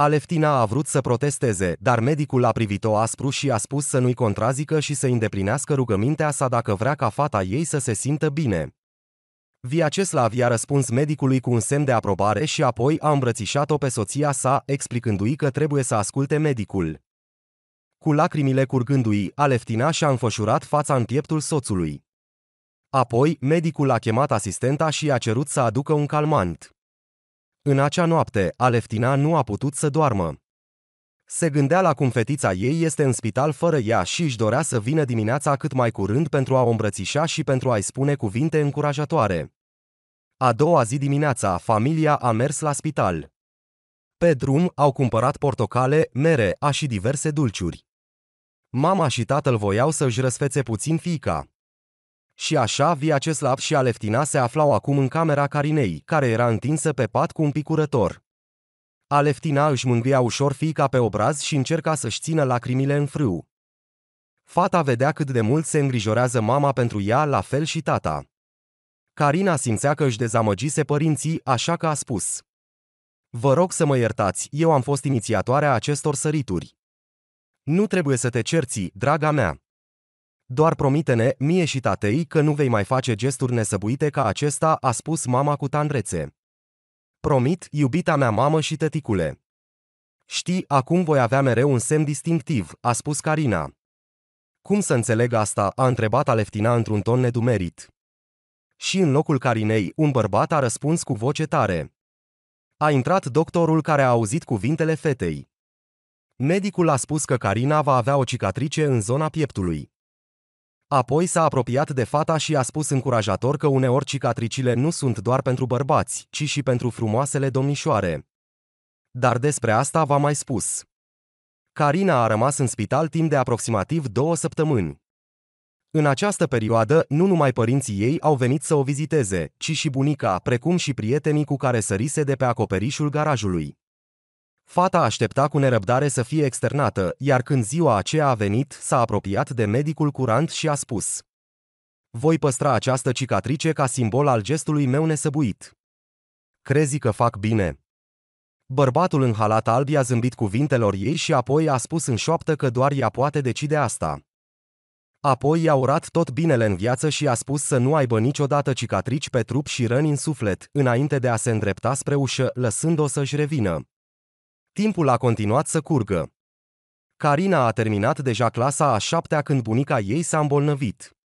Aleftina a vrut să protesteze, dar medicul a privit-o aspru și a spus să nu-i contrazică și să îndeplinească rugămintea sa dacă vrea ca fata ei să se simtă bine. Viaceslav i-a răspuns medicului cu un semn de aprobare și apoi a îmbrățișat-o pe soția sa, explicându-i că trebuie să asculte medicul. Cu lacrimile curgându-i, Aleftina și-a înfășurat fața în pieptul soțului. Apoi, medicul a chemat asistenta și i-a cerut să aducă un calmant. În acea noapte, Aleftina nu a putut să doarmă. Se gândea la cum fetița ei este în spital fără ea și își dorea să vină dimineața cât mai curând pentru a o îmbrățișa și pentru a-i spune cuvinte încurajatoare. A doua zi dimineața, familia a mers la spital. Pe drum au cumpărat portocale, mere, a și diverse dulciuri. Mama și tatăl voiau să-și răsfețe puțin fiica. Și așa, Viaceslav și Aleftina se aflau acum în camera Carinei, care era întinsă pe pat cu un picurător. Aleftina își mângâia ușor fiica pe obraz și încerca să-și țină lacrimile în frâu. Fata vedea cât de mult se îngrijorează mama pentru ea, la fel și tata. Carina simțea că își dezamăgise părinții, așa că a spus. Vă rog să mă iertați, eu am fost inițiatoarea acestor sărituri. Nu trebuie să te cerți, draga mea. Doar promite-ne, mie și tatei, că nu vei mai face gesturi nesăbuite ca acesta, a spus mama cu tandrețe. Promit, iubita mea mamă și tăticule. Știi, acum voi avea mereu un semn distinctiv, a spus Carina. Cum să înțeleg asta? a întrebat Aleftina într-un ton nedumerit. Și în locul Carinei, un bărbat a răspuns cu voce tare. A intrat doctorul care a auzit cuvintele fetei. Medicul a spus că Carina va avea o cicatrice în zona pieptului. Apoi s-a apropiat de fata și a spus încurajator că uneori cicatricile nu sunt doar pentru bărbați, ci și pentru frumoasele domnișoare. Dar despre asta v-a mai spus. Carina a rămas în spital timp de aproximativ două săptămâni. În această perioadă, nu numai părinții ei au venit să o viziteze, ci și bunica, precum și prietenii cu care sărise de pe acoperișul garajului. Fata aștepta cu nerăbdare să fie externată, iar când ziua aceea a venit, s-a apropiat de medicul curant și a spus Voi păstra această cicatrice ca simbol al gestului meu nesăbuit. Crezi că fac bine? Bărbatul în halat alb i-a zâmbit cuvintelor ei și apoi a spus în șoaptă că doar ea poate decide asta. Apoi i-a urat tot binele în viață și a spus să nu aibă niciodată cicatrici pe trup și răni în suflet, înainte de a se îndrepta spre ușă, lăsând-o să-și revină. Timpul a continuat să curgă. Carina a terminat deja clasa a șaptea când bunica ei s-a îmbolnăvit.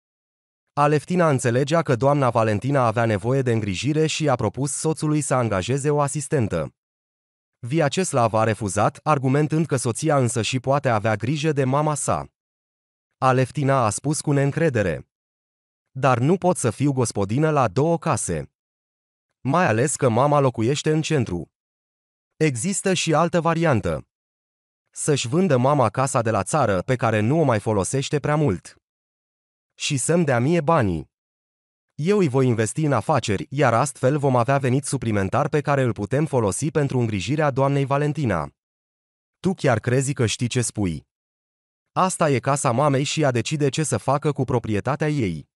Aleftina înțelegea că doamna Valentina avea nevoie de îngrijire și a propus soțului să angajeze o asistentă. Viaceslav a refuzat, argumentând că soția însă și poate avea grijă de mama sa. Aleftina a spus cu neîncredere. Dar nu pot să fiu gospodină la două case. Mai ales că mama locuiește în centru. Există și altă variantă. Să-și vândă mama casa de la țară pe care nu o mai folosește prea mult. Și să-mi dea mie banii. Eu îi voi investi în afaceri, iar astfel vom avea venit suplimentar pe care îl putem folosi pentru îngrijirea doamnei Valentina. Tu chiar crezi că știi ce spui. Asta e casa mamei și ea decide ce să facă cu proprietatea ei.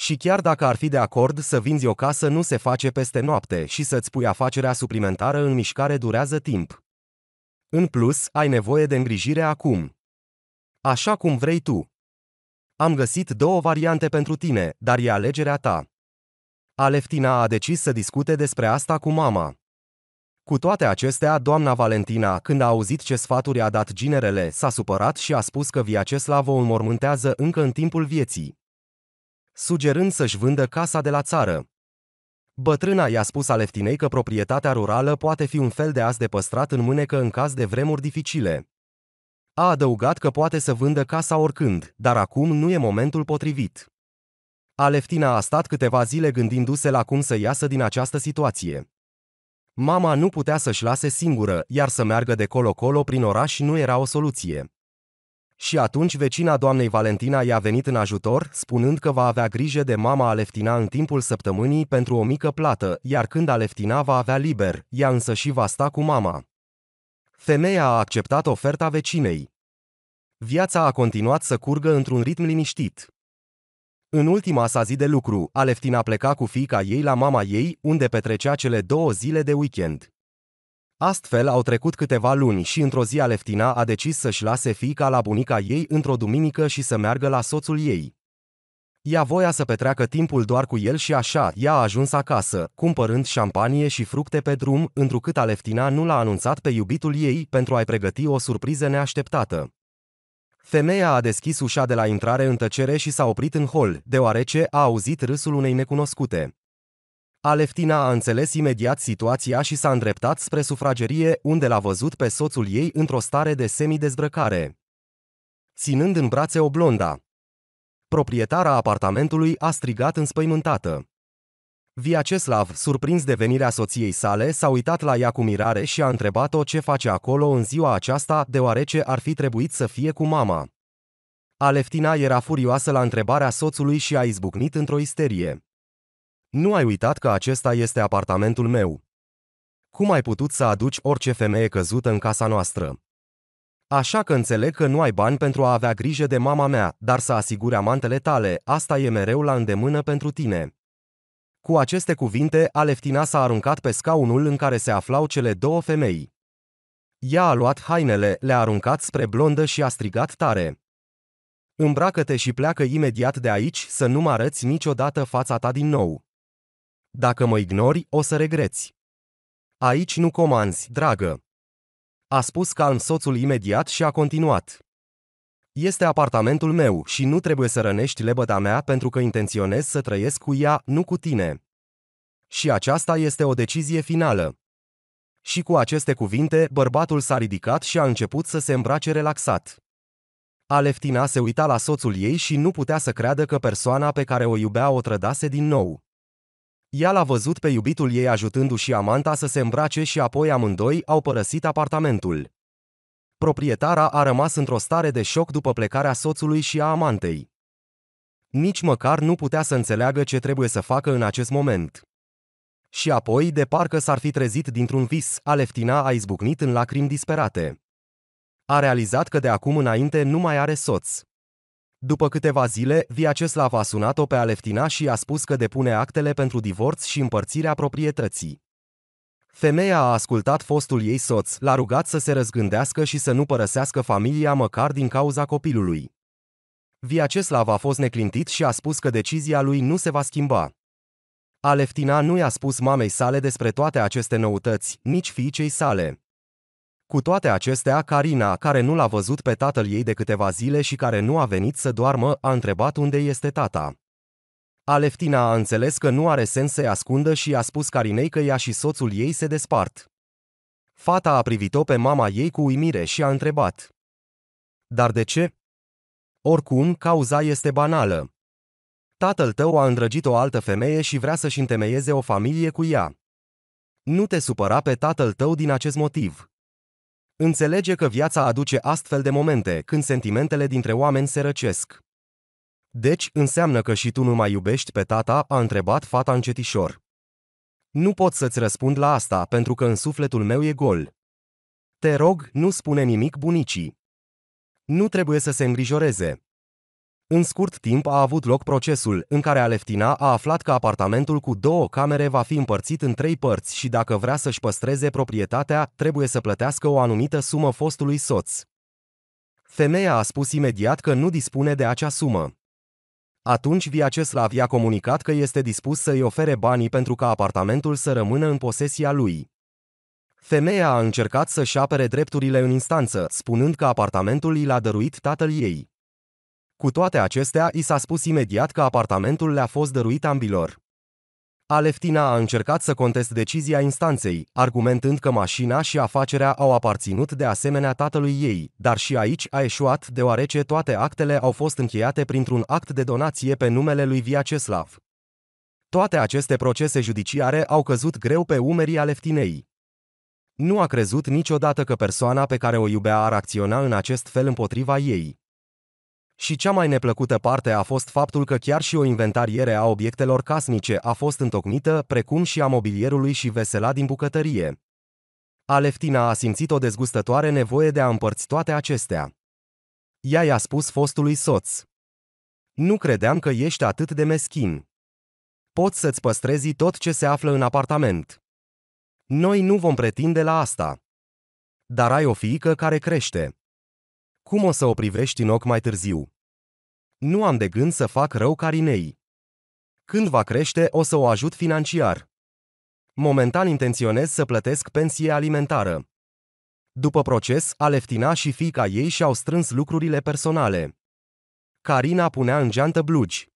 Și chiar dacă ar fi de acord să vinzi o casă nu se face peste noapte și să-ți pui afacerea suplimentară în mișcare durează timp. În plus, ai nevoie de îngrijire acum. Așa cum vrei tu. Am găsit două variante pentru tine, dar e alegerea ta. Aleftina a decis să discute despre asta cu mama. Cu toate acestea, doamna Valentina, când a auzit ce sfaturi a dat ginerele, s-a supărat și a spus că Viaceslav o înmormântează încă în timpul vieții sugerând să-și vândă casa de la țară. Bătrâna i-a spus Aleftinei că proprietatea rurală poate fi un fel de as de păstrat în mânecă în caz de vremuri dificile. A adăugat că poate să vândă casa oricând, dar acum nu e momentul potrivit. Aleftina a stat câteva zile gândindu-se la cum să iasă din această situație. Mama nu putea să-și lase singură, iar să meargă de colo-colo prin oraș nu era o soluție. Și atunci vecina doamnei Valentina i-a venit în ajutor, spunând că va avea grijă de mama Aleftina în timpul săptămânii pentru o mică plată, iar când Aleftina va avea liber, ea însă și va sta cu mama. Femeia a acceptat oferta vecinei. Viața a continuat să curgă într-un ritm liniștit. În ultima sa zi de lucru, Aleftina pleca cu fiica ei la mama ei, unde petrecea cele două zile de weekend. Astfel au trecut câteva luni și într-o zi Aleftina a decis să-și lase fiica la bunica ei într-o duminică și să meargă la soțul ei. Ea voia să petreacă timpul doar cu el și așa, ea a ajuns acasă, cumpărând șampanie și fructe pe drum, întrucât Aleftina nu l-a anunțat pe iubitul ei pentru a-i pregăti o surpriză neașteptată. Femeia a deschis ușa de la intrare în tăcere și s-a oprit în hol, deoarece a auzit râsul unei necunoscute. Aleftina a înțeles imediat situația și s-a îndreptat spre sufragerie, unde l-a văzut pe soțul ei într-o stare de semidezbrăcare. Ținând în brațe o blonda. Proprietara apartamentului a strigat înspăimântată. Viaceslav, surprins de venirea soției sale, s-a uitat la ea cu mirare și a întrebat-o ce face acolo în ziua aceasta, deoarece ar fi trebuit să fie cu mama. Aleftina era furioasă la întrebarea soțului și a izbucnit într-o isterie. Nu ai uitat că acesta este apartamentul meu. Cum ai putut să aduci orice femeie căzută în casa noastră? Așa că înțeleg că nu ai bani pentru a avea grijă de mama mea, dar să asigure amantele tale, asta e mereu la îndemână pentru tine. Cu aceste cuvinte, Aleftina s-a aruncat pe scaunul în care se aflau cele două femei. Ea a luat hainele, le-a aruncat spre blondă și a strigat tare. Îmbracă-te și pleacă imediat de aici să nu mă arăți niciodată fața ta din nou. Dacă mă ignori, o să regreți. Aici nu comanzi, dragă. A spus calm soțul imediat și a continuat. Este apartamentul meu și nu trebuie să rănești lebăta mea pentru că intenționez să trăiesc cu ea, nu cu tine. Și aceasta este o decizie finală. Și cu aceste cuvinte, bărbatul s-a ridicat și a început să se îmbrace relaxat. Aleftina se uita la soțul ei și nu putea să creadă că persoana pe care o iubea o trădase din nou. Ea l-a văzut pe iubitul ei ajutându-și amanta să se îmbrace și apoi amândoi au părăsit apartamentul. Proprietara a rămas într-o stare de șoc după plecarea soțului și a amantei. Nici măcar nu putea să înțeleagă ce trebuie să facă în acest moment. Și apoi, de parcă s-ar fi trezit dintr-un vis, Aleftina a izbucnit în lacrimi disperate. A realizat că de acum înainte nu mai are soț. După câteva zile, Viaceslav a sunat-o pe Aleftina și a spus că depune actele pentru divorț și împărțirea proprietății. Femeia a ascultat fostul ei soț, l-a rugat să se răzgândească și să nu părăsească familia măcar din cauza copilului. Viaceslav a fost neclintit și a spus că decizia lui nu se va schimba. Aleftina nu i-a spus mamei sale despre toate aceste noutăți, nici fiicei sale. Cu toate acestea, Carina, care nu l-a văzut pe tatăl ei de câteva zile și care nu a venit să doarmă, a întrebat unde este tata. Aleftina a înțeles că nu are sens să-i ascundă și i-a spus Carinei că ea și soțul ei se despart. Fata a privit-o pe mama ei cu uimire și a întrebat. Dar de ce? Oricum, cauza este banală. Tatăl tău a îndrăgit o altă femeie și vrea să-și întemeieze o familie cu ea. Nu te supăra pe tatăl tău din acest motiv. Înțelege că viața aduce astfel de momente când sentimentele dintre oameni se răcesc. Deci, înseamnă că și tu nu mai iubești pe tata? a întrebat fata încetișor. Nu pot să-ți răspund la asta pentru că în sufletul meu e gol. Te rog, nu spune nimic bunicii. Nu trebuie să se îngrijoreze. În scurt timp a avut loc procesul, în care Aleftina a aflat că apartamentul cu două camere va fi împărțit în trei părți și dacă vrea să-și păstreze proprietatea, trebuie să plătească o anumită sumă fostului soț. Femeia a spus imediat că nu dispune de acea sumă. Atunci Viaceslav i-a comunicat că este dispus să-i ofere banii pentru ca apartamentul să rămână în posesia lui. Femeia a încercat să-și apere drepturile în instanță, spunând că apartamentul i l-a dăruit tatăl ei. Cu toate acestea, i s-a spus imediat că apartamentul le-a fost dăruit ambilor. Aleftina a încercat să conteste decizia instanței, argumentând că mașina și afacerea au aparținut de asemenea tatălui ei, dar și aici a eșuat deoarece toate actele au fost încheiate printr-un act de donație pe numele lui Viaceslav. Toate aceste procese judiciare au căzut greu pe umerii Aleftinei. Nu a crezut niciodată că persoana pe care o iubea ar acționa în acest fel împotriva ei. Și cea mai neplăcută parte a fost faptul că chiar și o inventariere a obiectelor casnice a fost întocmită, precum și a mobilierului și vesela din bucătărie. Aleftina a simțit o dezgustătoare nevoie de a împărți toate acestea. Ea i-a spus fostului soț. Nu credeam că ești atât de meschin. Poți să-ți păstrezi tot ce se află în apartament. Noi nu vom pretinde la asta. Dar ai o fiică care crește. Cum o să o privești în ochi mai târziu? Nu am de gând să fac rău Carinei. Când va crește, o să o ajut financiar. Momentan intenționez să plătesc pensie alimentară. După proces, Aleftina și fica ei și-au strâns lucrurile personale. Carina punea în geantă blugi,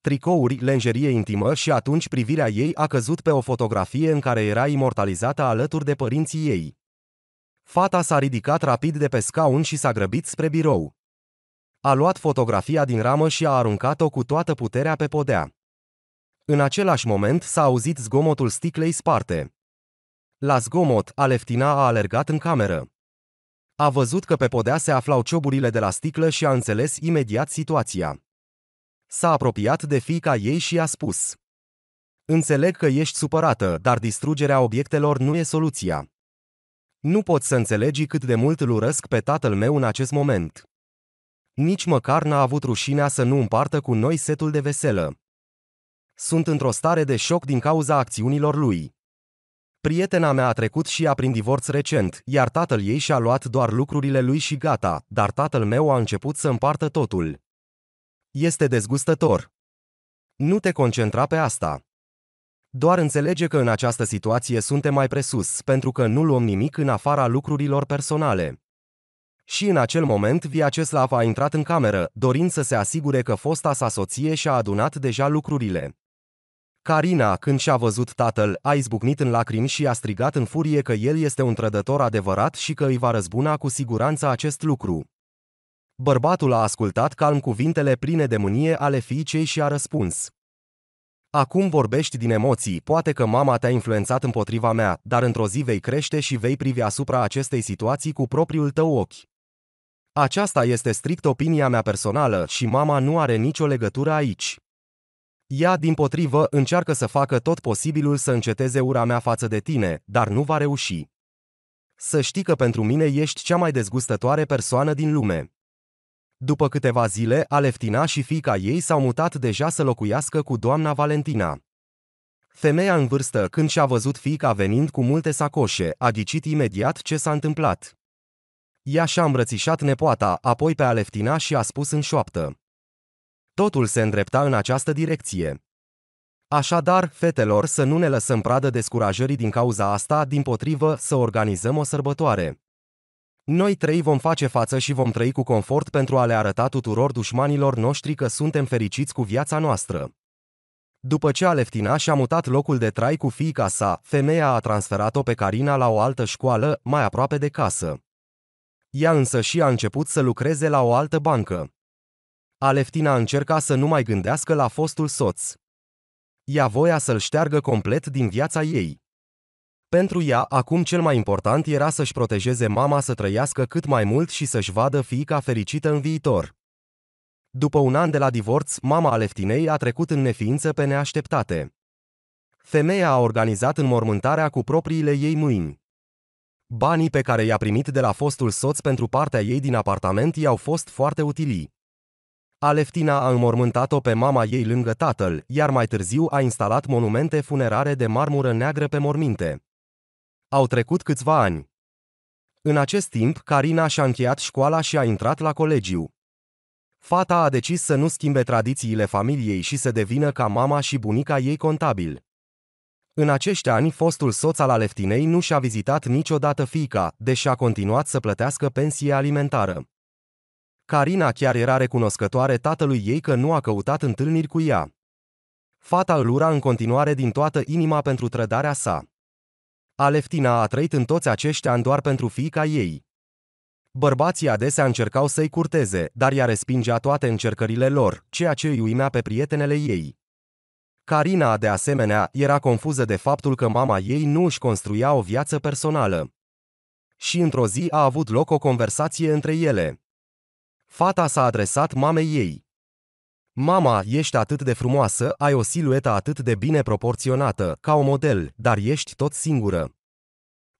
tricouri, lenjerie intimă și atunci privirea ei a căzut pe o fotografie în care era imortalizată alături de părinții ei. Fata s-a ridicat rapid de pe scaun și s-a grăbit spre birou. A luat fotografia din ramă și a aruncat-o cu toată puterea pe podea. În același moment s-a auzit zgomotul sticlei sparte. La zgomot, Aleftina a alergat în cameră. A văzut că pe podea se aflau cioburile de la sticlă și a înțeles imediat situația. S-a apropiat de fiica ei și a spus. Înțeleg că ești supărată, dar distrugerea obiectelor nu e soluția. Nu pot să înțelegi cât de mult îl urăsc pe tatăl meu în acest moment. Nici măcar n-a avut rușinea să nu împartă cu noi setul de veselă. Sunt într-o stare de șoc din cauza acțiunilor lui. Prietena mea a trecut și ea prin divorț recent, iar tatăl ei și-a luat doar lucrurile lui și gata, dar tatăl meu a început să împartă totul. Este dezgustător. Nu te concentra pe asta. Doar înțelege că în această situație suntem mai presus, pentru că nu luăm nimic în afara lucrurilor personale. Și în acel moment Viaceslav a intrat în cameră, dorind să se asigure că fosta sa soție și-a adunat deja lucrurile. Carina, când și-a văzut tatăl, a izbucnit în lacrimi și a strigat în furie că el este un trădător adevărat și că îi va răzbuna cu siguranță acest lucru. Bărbatul a ascultat calm cuvintele pline de mânie ale fiicei și a răspuns. Acum vorbești din emoții, poate că mama te-a influențat împotriva mea, dar într-o zi vei crește și vei privi asupra acestei situații cu propriul tău ochi. Aceasta este strict opinia mea personală și mama nu are nicio legătură aici. Ea, din potrivă, încearcă să facă tot posibilul să înceteze ura mea față de tine, dar nu va reuși. Să știi că pentru mine ești cea mai dezgustătoare persoană din lume. După câteva zile, Aleftina și fica ei s-au mutat deja să locuiască cu doamna Valentina. Femeia în vârstă, când și-a văzut fica venind cu multe sacoșe, a ghicit imediat ce s-a întâmplat. Ea și-a îmbrățișat nepoata, apoi pe Aleftina și a spus în șoaptă. Totul se îndrepta în această direcție. Așadar, fetelor, să nu ne lăsăm pradă descurajării din cauza asta, din potrivă, să organizăm o sărbătoare. Noi trei vom face față și vom trăi cu confort pentru a le arăta tuturor dușmanilor noștri că suntem fericiți cu viața noastră. După ce Aleftina și-a mutat locul de trai cu fiica sa, femeia a transferat-o pe Carina la o altă școală, mai aproape de casă. Ea însă și a început să lucreze la o altă bancă. Aleftina încerca să nu mai gândească la fostul soț. Ea voia să-l șteargă complet din viața ei. Pentru ea, acum cel mai important era să-și protejeze mama să trăiască cât mai mult și să-și vadă fiica fericită în viitor. După un an de la divorț, mama Aleftinei a trecut în neființă pe neașteptate. Femeia a organizat înmormântarea cu propriile ei mâini. Banii pe care i-a primit de la fostul soț pentru partea ei din apartament i-au fost foarte utili. Aleftina a înmormântat-o pe mama ei lângă tatăl, iar mai târziu a instalat monumente funerare de marmură neagră pe morminte. Au trecut câțiva ani. În acest timp, Carina și-a încheiat școala și a intrat la colegiu. Fata a decis să nu schimbe tradițiile familiei și să devină ca mama și bunica ei contabil. În acești ani, fostul soț al Aleftinei nu și-a vizitat niciodată fiica, deși a continuat să plătească pensie alimentară. Carina chiar era recunoscătoare tatălui ei că nu a căutat întâlniri cu ea. Fata îl ura în continuare din toată inima pentru trădarea sa. Aleftina a trăit în toți acești ani doar pentru fiica ei. Bărbații adesea încercau să-i curteze, dar ea respingea toate încercările lor, ceea ce îi uimea pe prietenele ei. Carina, de asemenea, era confuză de faptul că mama ei nu își construia o viață personală. Și într-o zi a avut loc o conversație între ele. Fata s-a adresat mamei ei. Mama, ești atât de frumoasă, ai o siluetă atât de bine proporționată, ca o model, dar ești tot singură.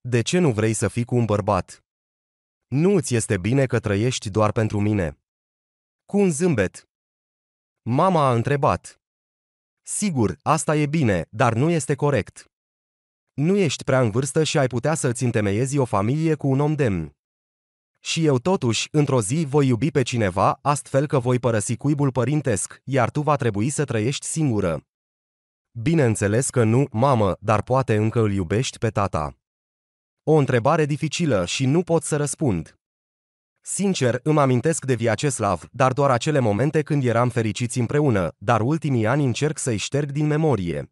De ce nu vrei să fii cu un bărbat? Nu ți este bine că trăiești doar pentru mine. Cu un zâmbet. Mama a întrebat. Sigur, asta e bine, dar nu este corect. Nu ești prea în vârstă și ai putea să-ți întemeiezi o familie cu un om demn. Și eu totuși, într-o zi, voi iubi pe cineva, astfel că voi părăsi cuibul părintesc, iar tu va trebui să trăiești singură. Bineînțeles că nu, mamă, dar poate încă îl iubești pe tata. O întrebare dificilă și nu pot să răspund. Sincer, îmi amintesc de Viaceslav, dar doar acele momente când eram fericiți împreună, dar ultimii ani încerc să-i șterg din memorie.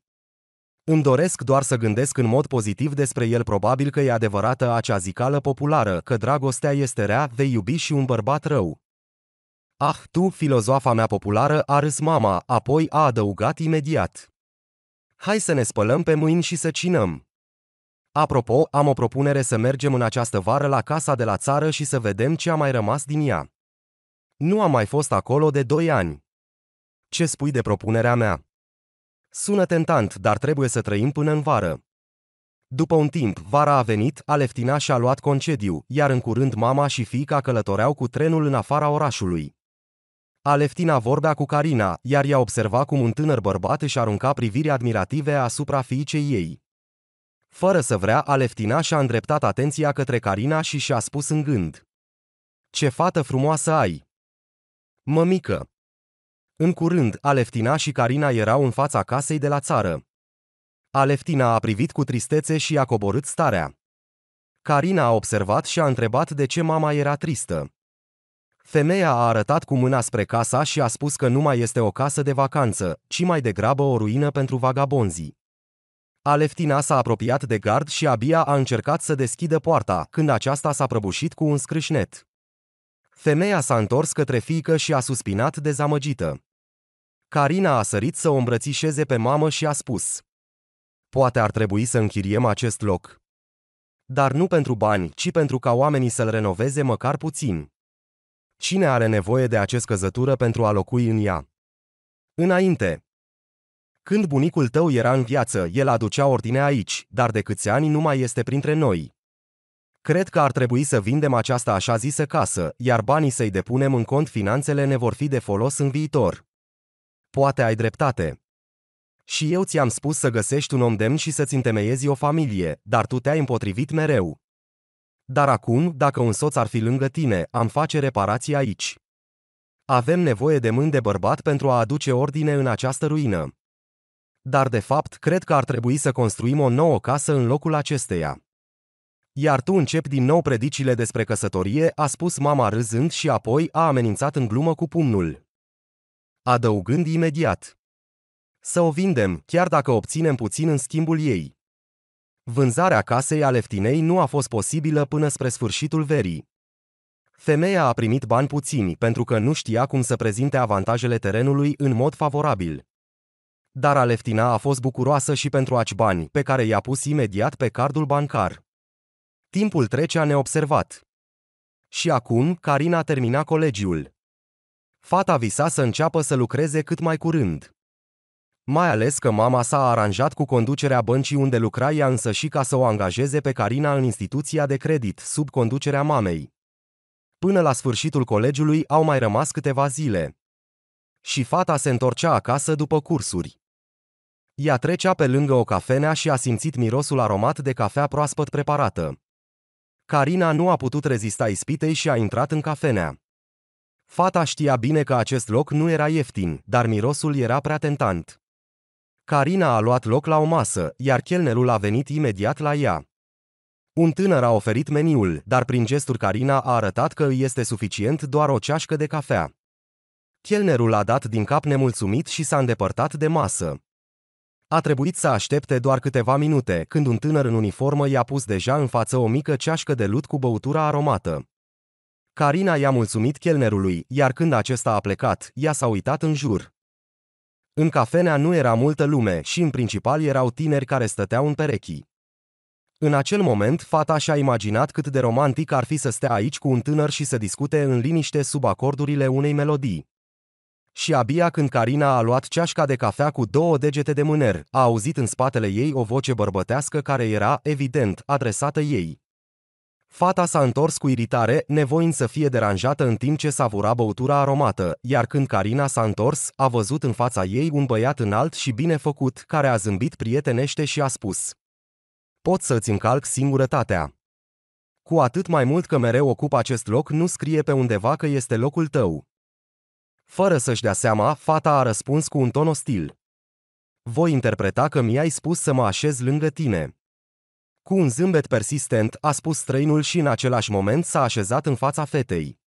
Îmi doresc doar să gândesc în mod pozitiv despre el probabil că e adevărată acea zicală populară, că dragostea este rea, vei iubi și un bărbat rău. Ah, tu, filozofa mea populară, a râs mama, apoi a adăugat imediat. Hai să ne spălăm pe mâini și să cinăm. Apropo, am o propunere să mergem în această vară la casa de la țară și să vedem ce a mai rămas din ea. Nu am mai fost acolo de doi ani. Ce spui de propunerea mea? Sună tentant, dar trebuie să trăim până în vară. După un timp, vara a venit, Aleftina și-a luat concediu, iar în curând mama și fiica călătoreau cu trenul în afara orașului. Aleftina vorbea cu Carina, iar ea observa cum un tânăr bărbat își arunca priviri admirative asupra fiicei ei. Fără să vrea, Aleftina și-a îndreptat atenția către Carina și și-a spus în gând. Ce fată frumoasă ai! Mămică! În curând, Aleftina și Carina erau în fața casei de la țară. Aleftina a privit cu tristețe și a coborât starea. Carina a observat și a întrebat de ce mama era tristă. Femeia a arătat cu mâna spre casa și a spus că nu mai este o casă de vacanță, ci mai degrabă o ruină pentru vagabonzii. Aleftina s-a apropiat de gard și abia a încercat să deschidă poarta, când aceasta s-a prăbușit cu un scrâșnet. Femeia s-a întors către fiică și a suspinat dezamăgită. Carina a sărit să o îmbrățișeze pe mamă și a spus Poate ar trebui să închiriem acest loc. Dar nu pentru bani, ci pentru ca oamenii să-l renoveze măcar puțin. Cine are nevoie de acest căzătură pentru a locui în ea? Înainte. Când bunicul tău era în viață, el aducea ordine aici, dar de câți ani nu mai este printre noi. Cred că ar trebui să vindem această așa zisă casă, iar banii să-i depunem în cont finanțele ne vor fi de folos în viitor. Poate ai dreptate. Și eu ți-am spus să găsești un om demn și să-ți întemeiezi o familie, dar tu te-ai împotrivit mereu. Dar acum, dacă un soț ar fi lângă tine, am face reparații aici. Avem nevoie de mâini de bărbat pentru a aduce ordine în această ruină. Dar de fapt, cred că ar trebui să construim o nouă casă în locul acesteia. Iar tu începi din nou predicile despre căsătorie, a spus mama râzând și apoi a amenințat în glumă cu pumnul adăugând imediat. Să o vindem, chiar dacă obținem puțin în schimbul ei. Vânzarea casei Aleftinei nu a fost posibilă până spre sfârșitul verii. Femeia a primit bani puțini pentru că nu știa cum să prezinte avantajele terenului în mod favorabil. Dar Aleftina a fost bucuroasă și pentru aci bani, pe care i-a pus imediat pe cardul bancar. Timpul trecea neobservat. Și acum, Carina termina colegiul. Fata visa să înceapă să lucreze cât mai curând. Mai ales că mama s-a aranjat cu conducerea băncii unde lucra ea însă și ca să o angajeze pe Carina în instituția de credit, sub conducerea mamei. Până la sfârșitul colegiului au mai rămas câteva zile. Și fata se întorcea acasă după cursuri. Ea trecea pe lângă o cafenea și a simțit mirosul aromat de cafea proaspăt preparată. Carina nu a putut rezista ispitei și a intrat în cafenea. Fata știa bine că acest loc nu era ieftin, dar mirosul era prea tentant. Carina a luat loc la o masă, iar chelnerul a venit imediat la ea. Un tânăr a oferit meniul, dar prin gesturi Carina a arătat că îi este suficient doar o ceașcă de cafea. Chelnerul a dat din cap nemulțumit și s-a îndepărtat de masă. A trebuit să aștepte doar câteva minute, când un tânăr în uniformă i-a pus deja în față o mică ceașcă de lut cu băutura aromată. Carina i-a mulțumit chelnerului, iar când acesta a plecat, ea s-a uitat în jur. În cafenea nu era multă lume și în principal erau tineri care stăteau în perechi. În acel moment, fata și-a imaginat cât de romantic ar fi să stea aici cu un tânăr și să discute în liniște sub acordurile unei melodii. Și abia când Carina a luat ceașca de cafea cu două degete de mâner, a auzit în spatele ei o voce bărbătească care era, evident, adresată ei. Fata s-a întors cu iritare, nevoind să fie deranjată în timp ce savura băutura aromată, iar când Carina s-a întors, a văzut în fața ei un băiat înalt și bine făcut, care a zâmbit prietenește și a spus Pot să-ți încalc singurătatea. Cu atât mai mult că mereu ocup acest loc, nu scrie pe undeva că este locul tău. Fără să-și dea seama, fata a răspuns cu un ton ostil. Voi interpreta că mi-ai spus să mă așez lângă tine. Cu un zâmbet persistent, a spus străinul și în același moment s-a așezat în fața fetei.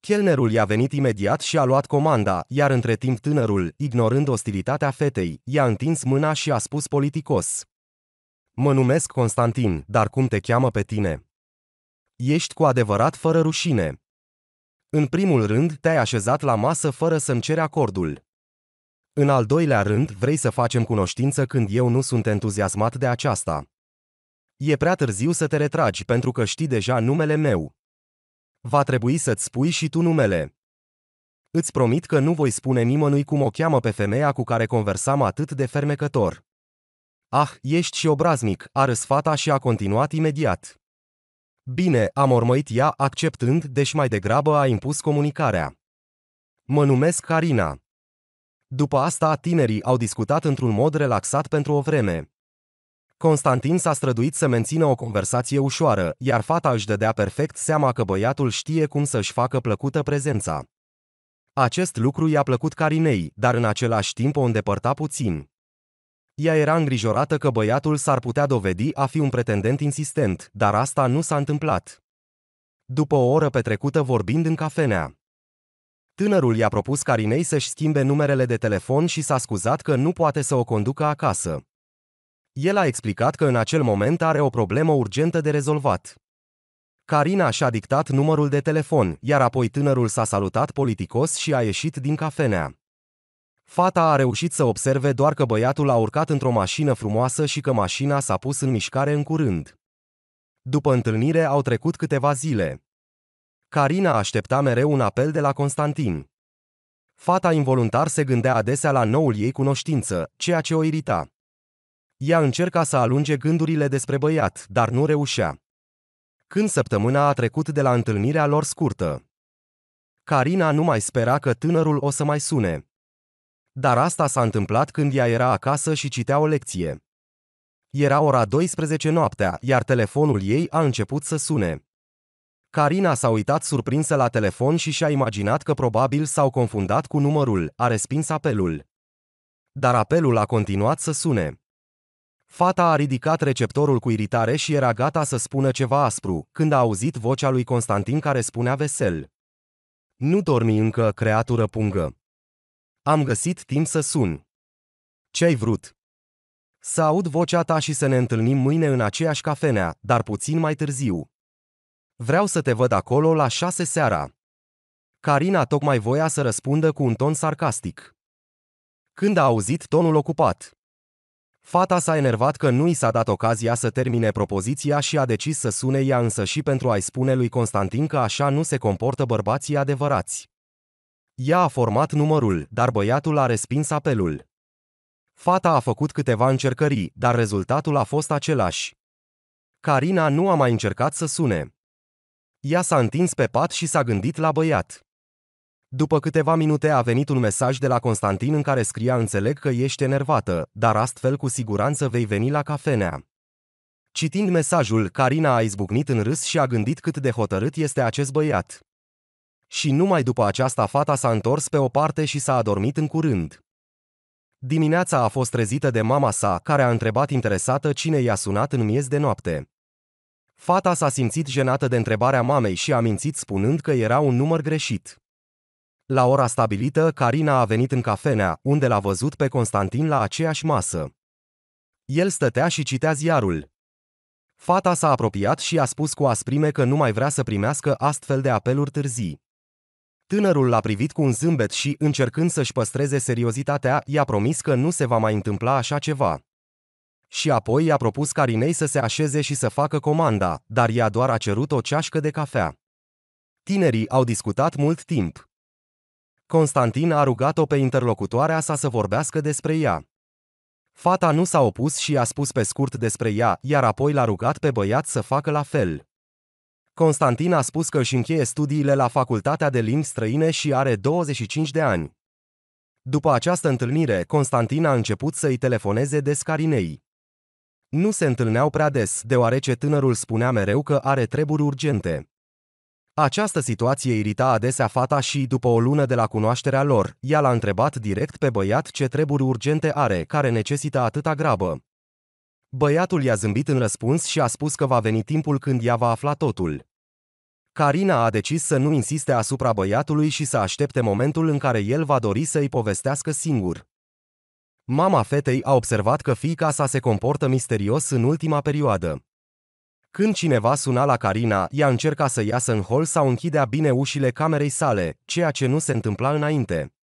Chelnerul i-a venit imediat și a luat comanda, iar între timp tânărul, ignorând ostilitatea fetei, i-a întins mâna și a spus politicos. Mă numesc Constantin, dar cum te cheamă pe tine? Ești cu adevărat fără rușine. În primul rând, te-ai așezat la masă fără să-mi ceri acordul. În al doilea rând, vrei să facem cunoștință când eu nu sunt entuziasmat de aceasta. E prea târziu să te retragi pentru că știi deja numele meu. Va trebui să-ți spui și tu numele. Îți promit că nu voi spune nimănui cum o cheamă pe femeia cu care conversam atât de fermecător. Ah, ești și obraznic, a râs fata și a continuat imediat. Bine, am urmărit ea acceptând, deși mai degrabă a impus comunicarea. Mă numesc Carina. După asta, tinerii au discutat într-un mod relaxat pentru o vreme. Constantin s-a străduit să mențină o conversație ușoară, iar fata își dădea perfect seama că băiatul știe cum să-și facă plăcută prezența. Acest lucru i-a plăcut Carinei, dar în același timp o îndepărta puțin. Ea era îngrijorată că băiatul s-ar putea dovedi a fi un pretendent insistent, dar asta nu s-a întâmplat. După o oră petrecută vorbind în cafenea, tânărul i-a propus Carinei să-și schimbe numerele de telefon și s-a scuzat că nu poate să o conducă acasă. El a explicat că în acel moment are o problemă urgentă de rezolvat. Carina și-a dictat numărul de telefon, iar apoi tânărul s-a salutat politicos și a ieșit din cafenea. Fata a reușit să observe doar că băiatul a urcat într-o mașină frumoasă și că mașina s-a pus în mișcare în curând. După întâlnire au trecut câteva zile. Carina aștepta mereu un apel de la Constantin. Fata involuntar se gândea adesea la noul ei cunoștință, ceea ce o irita. Ea încerca să alunge gândurile despre băiat, dar nu reușea. Când săptămâna a trecut de la întâlnirea lor scurtă, Carina nu mai spera că tânărul o să mai sune. Dar asta s-a întâmplat când ea era acasă și citea o lecție. Era ora 12 noaptea, iar telefonul ei a început să sune. Carina s-a uitat surprinsă la telefon și și-a imaginat că probabil s-au confundat cu numărul, a respins apelul. Dar apelul a continuat să sune. Fata a ridicat receptorul cu iritare și era gata să spună ceva aspru, când a auzit vocea lui Constantin care spunea vesel. Nu dormi încă, creatură pungă. Am găsit timp să sun. Ce ai vrut? Să aud vocea ta și să ne întâlnim mâine în aceeași cafenea, dar puțin mai târziu. Vreau să te văd acolo la șase seara. Carina tocmai voia să răspundă cu un ton sarcastic. Când a auzit tonul ocupat, Fata s-a enervat că nu i s-a dat ocazia să termine propoziția și a decis să sune ea însă și pentru a-i spune lui Constantin că așa nu se comportă bărbații adevărați. Ea a format numărul, dar băiatul a respins apelul. Fata a făcut câteva încercări, dar rezultatul a fost același. Carina nu a mai încercat să sune. Ea s-a întins pe pat și s-a gândit la băiat. După câteva minute a venit un mesaj de la Constantin în care scria înțeleg că ești enervată, dar astfel cu siguranță vei veni la cafenea. Citind mesajul, Carina a izbucnit în râs și a gândit cât de hotărât este acest băiat. Și numai după aceasta fata s-a întors pe o parte și s-a adormit în curând. Dimineața a fost trezită de mama sa, care a întrebat interesată cine i-a sunat în miez de noapte. Fata s-a simțit jenată de întrebarea mamei și a mințit spunând că era un număr greșit. La ora stabilită, Carina a venit în cafenea, unde l-a văzut pe Constantin la aceeași masă. El stătea și citea ziarul. Fata s-a apropiat și a spus cu asprime că nu mai vrea să primească astfel de apeluri târzii. Tânărul l-a privit cu un zâmbet și, încercând să-și păstreze seriozitatea, i-a promis că nu se va mai întâmpla așa ceva. Și apoi i-a propus Carinei să se așeze și să facă comanda, dar ea doar a cerut o ceașcă de cafea. Tinerii au discutat mult timp. Constantin a rugat-o pe interlocutoarea sa să vorbească despre ea. Fata nu s-a opus și a spus pe scurt despre ea, iar apoi l-a rugat pe băiat să facă la fel. Constantin a spus că își încheie studiile la Facultatea de Limbi Străine și are 25 de ani. După această întâlnire, Constantin a început să-i telefoneze des Carinei. Nu se întâlneau prea des, deoarece tânărul spunea mereu că are treburi urgente. Această situație irita adesea fata și, după o lună de la cunoașterea lor, ea l-a întrebat direct pe băiat ce treburi urgente are, care necesită atâta grabă. Băiatul i-a zâmbit în răspuns și a spus că va veni timpul când ea va afla totul. Carina a decis să nu insiste asupra băiatului și să aștepte momentul în care el va dori să-i povestească singur. Mama fetei a observat că fiica sa se comportă misterios în ultima perioadă. Când cineva suna la Carina, ea încerca să iasă în hol sau închidea bine ușile camerei sale, ceea ce nu se întâmpla înainte.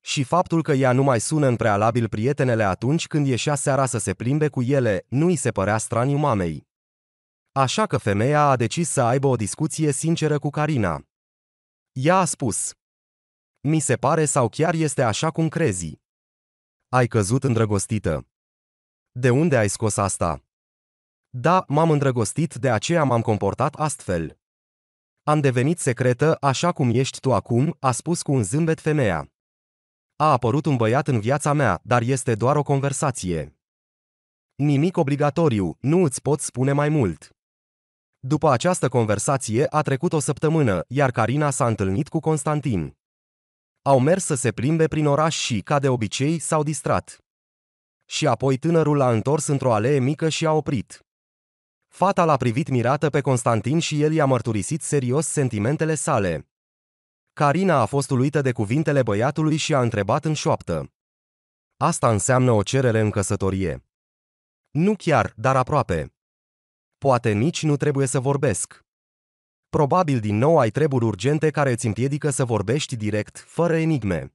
Și faptul că ea nu mai sună în prealabil prietenele atunci când ieșea seara să se plimbe cu ele, nu îi se părea straniu mamei. Așa că femeia a decis să aibă o discuție sinceră cu Carina. Ea a spus, Mi se pare sau chiar este așa cum crezi. Ai căzut îndrăgostită. De unde ai scos asta? Da, m-am îndrăgostit, de aceea m-am comportat astfel. Am devenit secretă, așa cum ești tu acum, a spus cu un zâmbet femeia. A apărut un băiat în viața mea, dar este doar o conversație. Nimic obligatoriu, nu îți pot spune mai mult. După această conversație a trecut o săptămână, iar Carina s-a întâlnit cu Constantin. Au mers să se plimbe prin oraș și, ca de obicei, s-au distrat. Și apoi tânărul a întors într-o alee mică și a oprit. Fata l-a privit mirată pe Constantin și el i-a mărturisit serios sentimentele sale. Carina a fost uluită de cuvintele băiatului și a întrebat în șoaptă. Asta înseamnă o cerere în căsătorie. Nu chiar, dar aproape. Poate nici nu trebuie să vorbesc. Probabil din nou ai treburi urgente care îți împiedică să vorbești direct, fără enigme.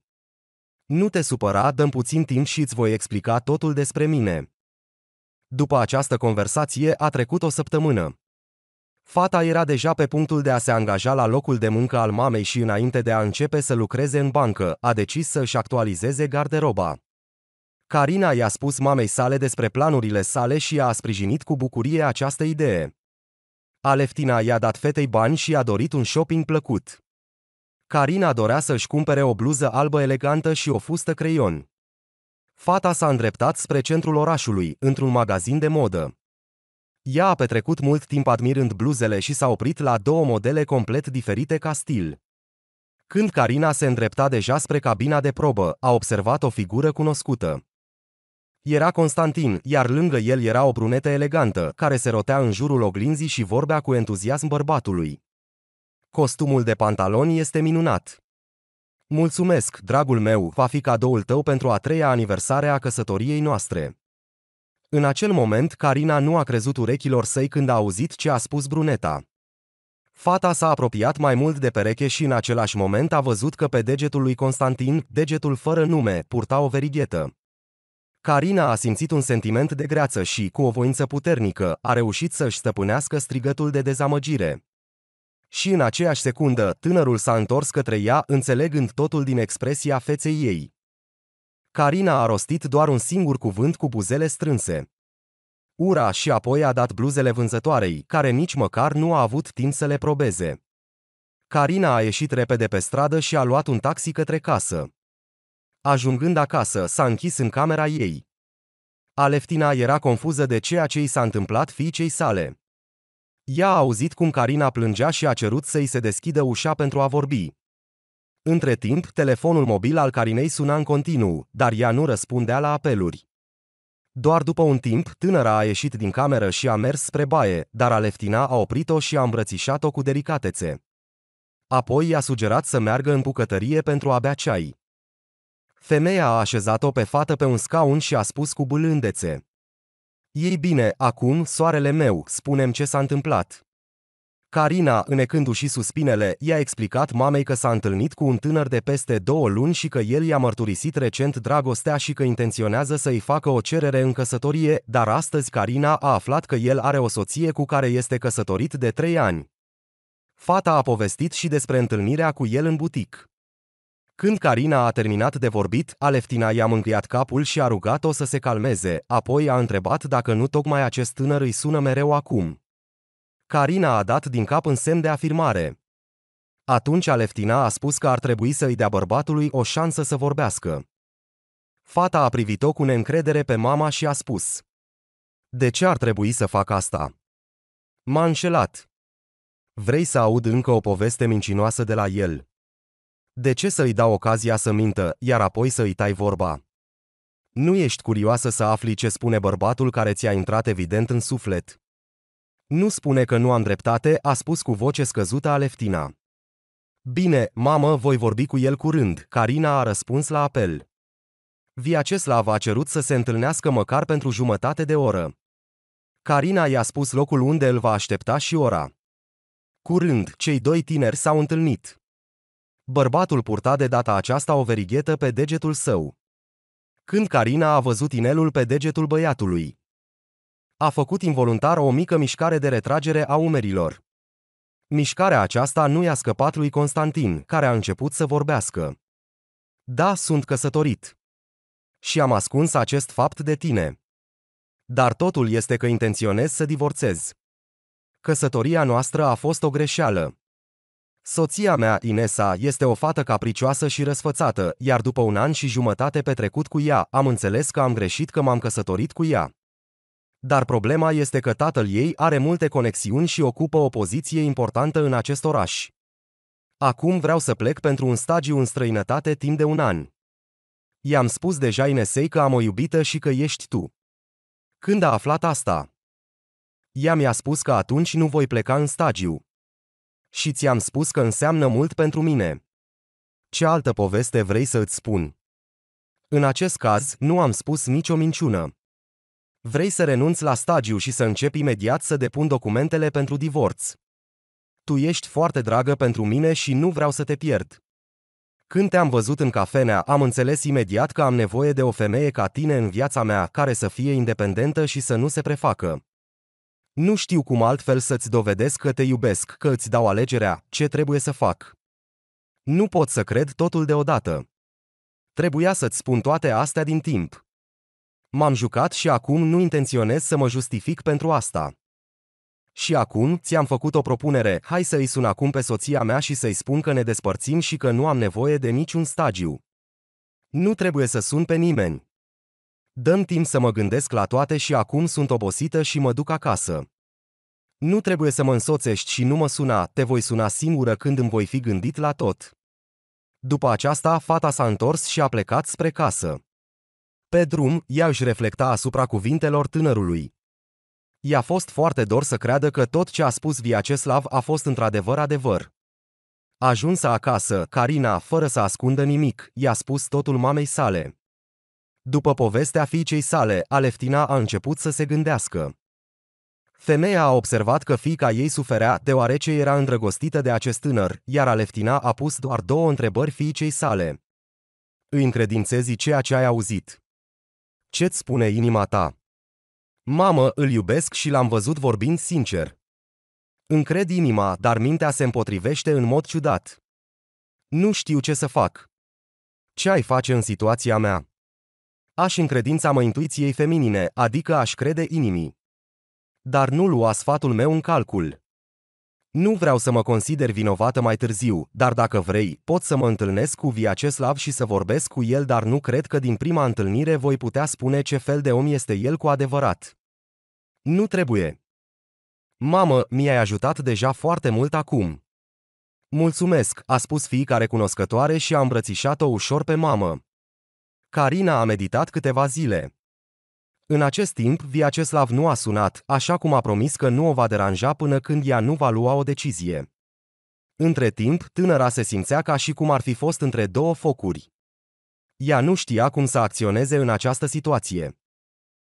Nu te supăra, dăm puțin timp și îți voi explica totul despre mine. După această conversație a trecut o săptămână. Fata era deja pe punctul de a se angaja la locul de muncă al mamei și înainte de a începe să lucreze în bancă, a decis să-și actualizeze garderoba. Carina i-a spus mamei sale despre planurile sale și a sprijinit cu bucurie această idee. Aleftina i-a dat fetei bani și a dorit un shopping plăcut. Carina dorea să-și cumpere o bluză albă elegantă și o fustă creion. Fata s-a îndreptat spre centrul orașului, într-un magazin de modă. Ea a petrecut mult timp admirând bluzele și s-a oprit la două modele complet diferite ca stil. Când Carina se îndrepta deja spre cabina de probă, a observat o figură cunoscută. Era Constantin, iar lângă el era o brunetă elegantă, care se rotea în jurul oglinzii și vorbea cu entuziasm bărbatului. Costumul de pantaloni este minunat. Mulțumesc, dragul meu, va fi cadoul tău pentru a treia aniversare a căsătoriei noastre. În acel moment, Carina nu a crezut urechilor săi când a auzit ce a spus bruneta. Fata s-a apropiat mai mult de pereche și în același moment a văzut că pe degetul lui Constantin, degetul fără nume, purta o verighetă. Carina a simțit un sentiment de greață și, cu o voință puternică, a reușit să-și stăpânească strigătul de dezamăgire. Și în aceeași secundă, tânărul s-a întors către ea, înțelegând totul din expresia feței ei. Carina a rostit doar un singur cuvânt cu buzele strânse. Ura și apoi a dat bluzele vânzătoarei, care nici măcar nu a avut timp să le probeze. Carina a ieșit repede pe stradă și a luat un taxi către casă. Ajungând acasă, s-a închis în camera ei. Aleftina era confuză de ceea ce i s-a întâmplat fiicei sale. Ea a auzit cum Carina plângea și a cerut să-i se deschidă ușa pentru a vorbi. Între timp, telefonul mobil al Carinei suna în continuu, dar ea nu răspundea la apeluri. Doar după un timp, tânăra a ieșit din cameră și a mers spre baie, dar Aleftina a oprit-o și a îmbrățișat-o cu delicatețe. Apoi i-a sugerat să meargă în bucătărie pentru a bea ceai. Femeia a așezat-o pe fată pe un scaun și a spus cu bâlândețe. Ei bine, acum, soarele meu, spunem ce s-a întâmplat. Carina, înecându-și suspinele, i-a explicat mamei că s-a întâlnit cu un tânăr de peste două luni și că el i-a mărturisit recent dragostea și că intenționează să-i facă o cerere în căsătorie, dar astăzi Carina a aflat că el are o soție cu care este căsătorit de trei ani. Fata a povestit și despre întâlnirea cu el în butic. Când Carina a terminat de vorbit, Aleftina i-a mângâiat capul și a rugat-o să se calmeze, apoi a întrebat dacă nu tocmai acest tânăr îi sună mereu acum. Carina a dat din cap în semn de afirmare. Atunci Aleftina a spus că ar trebui să îi dea bărbatului o șansă să vorbească. Fata a privit-o cu neîncredere pe mama și a spus. De ce ar trebui să fac asta? M-a înșelat. Vrei să aud încă o poveste mincinoasă de la el, de ce să-i dau ocazia să mintă, iar apoi să-i tai vorba? Nu ești curioasă să afli ce spune bărbatul care ți-a intrat evident în suflet. Nu spune că nu am dreptate, a spus cu voce scăzută Aleftina. Bine, mamă, voi vorbi cu el curând, Carina a răspuns la apel. Viaceslav a cerut să se întâlnească măcar pentru jumătate de oră. Carina i-a spus locul unde îl va aștepta și ora. Curând, cei doi tineri s-au întâlnit. Bărbatul purta de data aceasta o verighetă pe degetul său. Când Carina a văzut inelul pe degetul băiatului, a făcut involuntar o mică mișcare de retragere a umerilor. Mișcarea aceasta nu i-a scăpat lui Constantin, care a început să vorbească. Da, sunt căsătorit. Și am ascuns acest fapt de tine. Dar totul este că intenționez să divorțez. Căsătoria noastră a fost o greșeală. Soția mea, Inesa, este o fată capricioasă și răsfățată, iar după un an și jumătate petrecut cu ea, am înțeles că am greșit că m-am căsătorit cu ea. Dar problema este că tatăl ei are multe conexiuni și ocupă o poziție importantă în acest oraș. Acum vreau să plec pentru un stagiu în străinătate timp de un an. I-am spus deja Inesei că am o iubită și că ești tu. Când a aflat asta? Ea mi-a spus că atunci nu voi pleca în stagiu. Și ți-am spus că înseamnă mult pentru mine. Ce altă poveste vrei să îți spun? În acest caz, nu am spus nicio minciună. Vrei să renunți la stagiu și să începi imediat să depun documentele pentru divorț. Tu ești foarte dragă pentru mine și nu vreau să te pierd. Când te-am văzut în cafenea, am înțeles imediat că am nevoie de o femeie ca tine în viața mea, care să fie independentă și să nu se prefacă. Nu știu cum altfel să-ți dovedesc că te iubesc, că îți dau alegerea, ce trebuie să fac. Nu pot să cred totul deodată. Trebuia să-ți spun toate astea din timp. M-am jucat și acum nu intenționez să mă justific pentru asta. Și acum ți-am făcut o propunere, hai să-i sun acum pe soția mea și să-i spun că ne despărțim și că nu am nevoie de niciun stagiu. Nu trebuie să sun pe nimeni. Dăm timp să mă gândesc la toate și acum sunt obosită și mă duc acasă. Nu trebuie să mă însoțești și nu mă suna, te voi suna singură când îmi voi fi gândit la tot. După aceasta, fata s-a întors și a plecat spre casă. Pe drum, ea își reflecta asupra cuvintelor tânărului. I-a fost foarte dor să creadă că tot ce a spus Viaceslav a fost într-adevăr adevăr. Ajunsă acasă, Carina, fără să ascundă nimic, i-a spus totul mamei sale. După povestea fiicei sale, Aleftina a început să se gândească. Femeia a observat că fica ei suferea deoarece era îndrăgostită de acest tânăr, iar Aleftina a pus doar două întrebări fiicei sale. Îi încredințezi ceea ce ai auzit. Ce-ți spune inima ta? Mamă, îl iubesc și l-am văzut vorbind sincer. Încred inima, dar mintea se împotrivește în mod ciudat. Nu știu ce să fac. Ce ai face în situația mea? Aș încredința mă intuiției feminine, adică aș crede inimii. Dar nu lua sfatul meu în calcul. Nu vreau să mă consider vinovată mai târziu, dar dacă vrei, pot să mă întâlnesc cu Viaceslav și să vorbesc cu el, dar nu cred că din prima întâlnire voi putea spune ce fel de om este el cu adevărat. Nu trebuie. Mamă, mi-ai ajutat deja foarte mult acum. Mulțumesc, a spus fiica recunoscătoare și a îmbrățișat-o ușor pe mamă. Carina a meditat câteva zile. În acest timp, Viaceslav nu a sunat, așa cum a promis că nu o va deranja până când ea nu va lua o decizie. Între timp, tânăra se simțea ca și cum ar fi fost între două focuri. Ea nu știa cum să acționeze în această situație.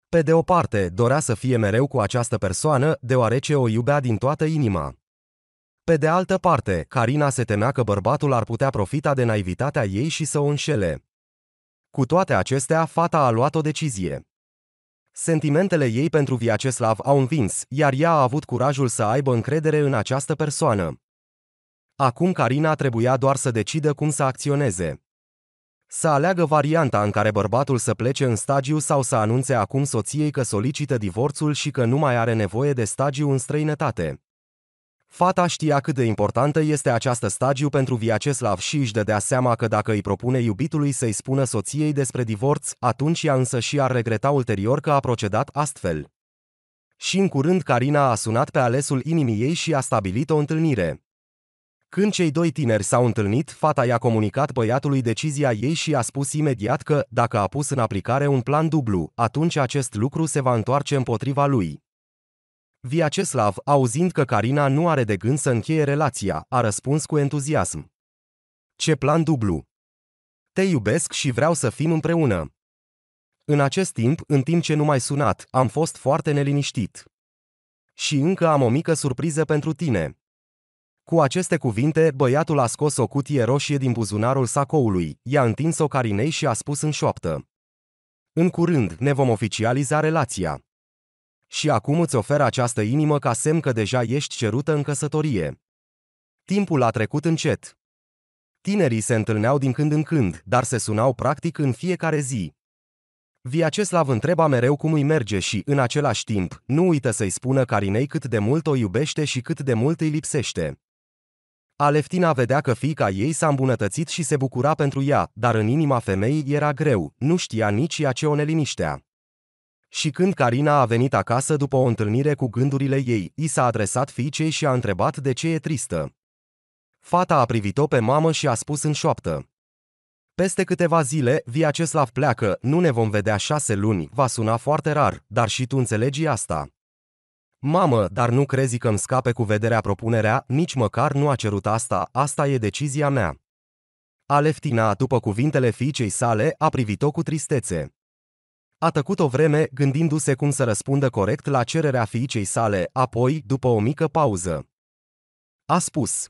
Pe de o parte, dorea să fie mereu cu această persoană, deoarece o iubea din toată inima. Pe de altă parte, Carina se temea că bărbatul ar putea profita de naivitatea ei și să o înșele. Cu toate acestea, fata a luat o decizie. Sentimentele ei pentru Viaceslav au învins, iar ea a avut curajul să aibă încredere în această persoană. Acum Carina trebuia doar să decidă cum să acționeze. Să aleagă varianta în care bărbatul să plece în stagiu sau să anunțe acum soției că solicită divorțul și că nu mai are nevoie de stagiu în străinătate. Fata știa cât de importantă este această stagiu pentru Viaceslav și își dădea seama că dacă îi propune iubitului să-i spună soției despre divorț, atunci ea însă și ar regreta ulterior că a procedat astfel. Și în curând Carina a sunat pe alesul inimii ei și a stabilit o întâlnire. Când cei doi tineri s-au întâlnit, fata i-a comunicat băiatului decizia ei și a spus imediat că, dacă a pus în aplicare un plan dublu, atunci acest lucru se va întoarce împotriva lui. Viaceslav, auzind că Karina nu are de gând să încheie relația, a răspuns cu entuziasm. Ce plan dublu! Te iubesc și vreau să fim împreună. În acest timp, în timp ce nu mai sunat, am fost foarte neliniștit. Și încă am o mică surpriză pentru tine. Cu aceste cuvinte, băiatul a scos o cutie roșie din buzunarul sacoului, i-a întins-o Carinei și a spus în șoaptă. În curând, ne vom oficializa relația și acum îți oferă această inimă ca semn că deja ești cerută în căsătorie. Timpul a trecut încet. Tinerii se întâlneau din când în când, dar se sunau practic în fiecare zi. Viaceslav întreba mereu cum îi merge și, în același timp, nu uită să-i spună Carinei cât de mult o iubește și cât de mult îi lipsește. Aleftina vedea că fiica ei s-a îmbunătățit și se bucura pentru ea, dar în inima femeii era greu, nu știa nici ea ce o neliniștea. Și când Carina a venit acasă după o întâlnire cu gândurile ei, i s-a adresat fiicei și a întrebat de ce e tristă. Fata a privit-o pe mamă și a spus în șoaptă. Peste câteva zile, Viaceslav pleacă, nu ne vom vedea șase luni, va suna foarte rar, dar și tu înțelegi asta. Mamă, dar nu crezi că îmi scape cu vederea propunerea, nici măcar nu a cerut asta, asta e decizia mea. Aleftina, după cuvintele fiicei sale, a privit-o cu tristețe. A tăcut o vreme, gândindu-se cum să răspundă corect la cererea fiicei sale, apoi, după o mică pauză, a spus.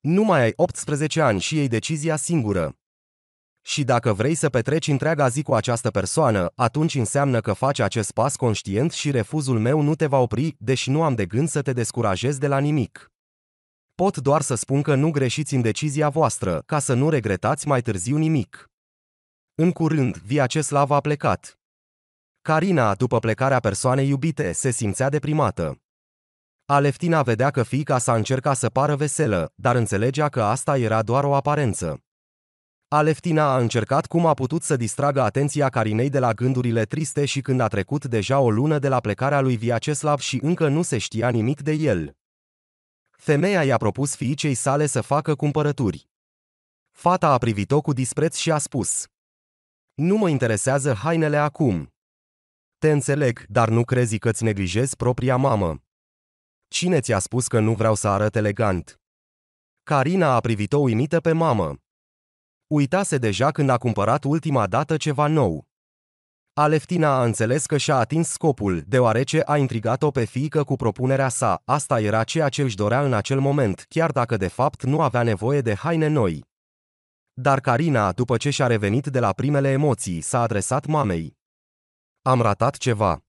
Nu mai ai 18 ani și ei decizia singură. Și dacă vrei să petreci întreaga zi cu această persoană, atunci înseamnă că faci acest pas conștient și refuzul meu nu te va opri, deși nu am de gând să te descurajez de la nimic. Pot doar să spun că nu greșiți în decizia voastră, ca să nu regretați mai târziu nimic. În curând, Viaceslav a plecat. Carina, după plecarea persoanei iubite, se simțea deprimată. Aleftina vedea că fiica s-a încercat să pară veselă, dar înțelegea că asta era doar o aparență. Aleftina a încercat cum a putut să distragă atenția Carinei de la gândurile triste și când a trecut deja o lună de la plecarea lui Viaceslav și încă nu se știa nimic de el. Femeia i-a propus fiicei sale să facă cumpărături. Fata a privit-o cu dispreț și a spus: Nu mă interesează hainele acum, te înțeleg, dar nu crezi că-ți neglijezi propria mamă. Cine ți-a spus că nu vreau să arăt elegant? Carina a privit-o uimită pe mamă. Uitase deja când a cumpărat ultima dată ceva nou. Aleftina a înțeles că și-a atins scopul, deoarece a intrigat-o pe fiică cu propunerea sa, asta era ceea ce își dorea în acel moment, chiar dacă de fapt nu avea nevoie de haine noi. Dar Carina, după ce și-a revenit de la primele emoții, s-a adresat mamei. Am ratat ceva.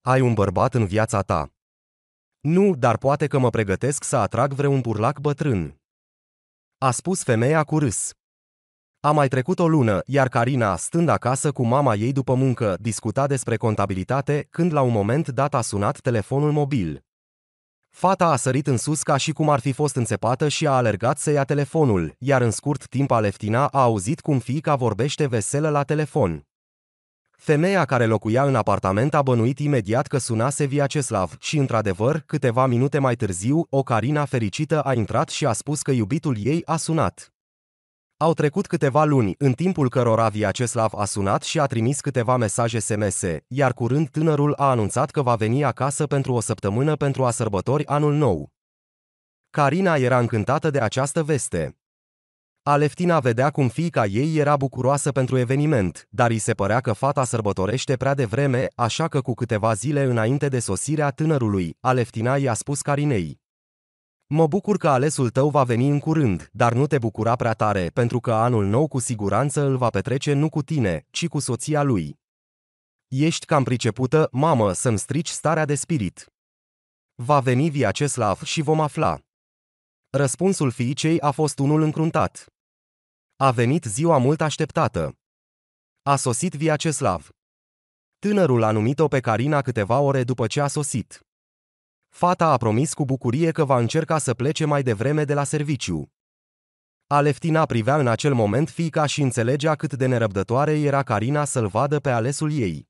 Ai un bărbat în viața ta. Nu, dar poate că mă pregătesc să atrag vreun burlac bătrân. A spus femeia cu râs. A mai trecut o lună, iar Carina, stând acasă cu mama ei după muncă, discuta despre contabilitate când la un moment dat a sunat telefonul mobil. Fata a sărit în sus ca și cum ar fi fost înțepată și a alergat să ia telefonul, iar în scurt timp Aleftina a auzit cum fiica vorbește veselă la telefon. Femeia care locuia în apartament a bănuit imediat că sunase Viaceslav și, într-adevăr, câteva minute mai târziu, o Carina fericită a intrat și a spus că iubitul ei a sunat. Au trecut câteva luni, în timpul cărora Viaceslav a sunat și a trimis câteva mesaje SMS, iar curând tânărul a anunțat că va veni acasă pentru o săptămână pentru a sărbători anul nou. Carina era încântată de această veste. Aleftina vedea cum fiica ei era bucuroasă pentru eveniment, dar îi se părea că fata sărbătorește prea devreme, așa că cu câteva zile înainte de sosirea tânărului, Aleftina i-a spus Carinei. Mă bucur că alesul tău va veni în curând, dar nu te bucura prea tare, pentru că anul nou cu siguranță îl va petrece nu cu tine, ci cu soția lui. Ești cam pricepută, mamă, să-mi strici starea de spirit. Va veni Viaceslav și vom afla. Răspunsul fiicei a fost unul încruntat. A venit ziua mult așteptată. A sosit Viaceslav. Tânărul a numit-o pe Carina câteva ore după ce a sosit. Fata a promis cu bucurie că va încerca să plece mai devreme de la serviciu. Aleftina privea în acel moment fica și înțelegea cât de nerăbdătoare era Carina să-l vadă pe alesul ei.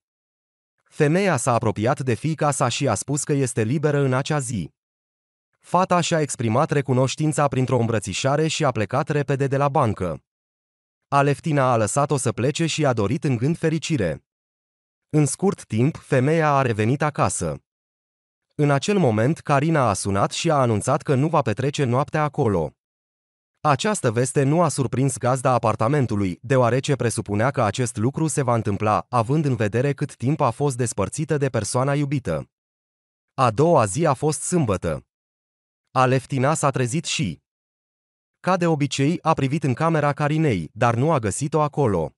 Femeia s-a apropiat de fica sa și a spus că este liberă în acea zi. Fata și-a exprimat recunoștința printr-o îmbrățișare și a plecat repede de la bancă. Aleftina a lăsat-o să plece și a dorit în gând fericire. În scurt timp, femeia a revenit acasă. În acel moment, Carina a sunat și a anunțat că nu va petrece noaptea acolo. Această veste nu a surprins gazda apartamentului, deoarece presupunea că acest lucru se va întâmpla, având în vedere cât timp a fost despărțită de persoana iubită. A doua zi a fost sâmbătă. Aleftina s-a trezit și ca de obicei, a privit în camera Carinei, dar nu a găsit-o acolo.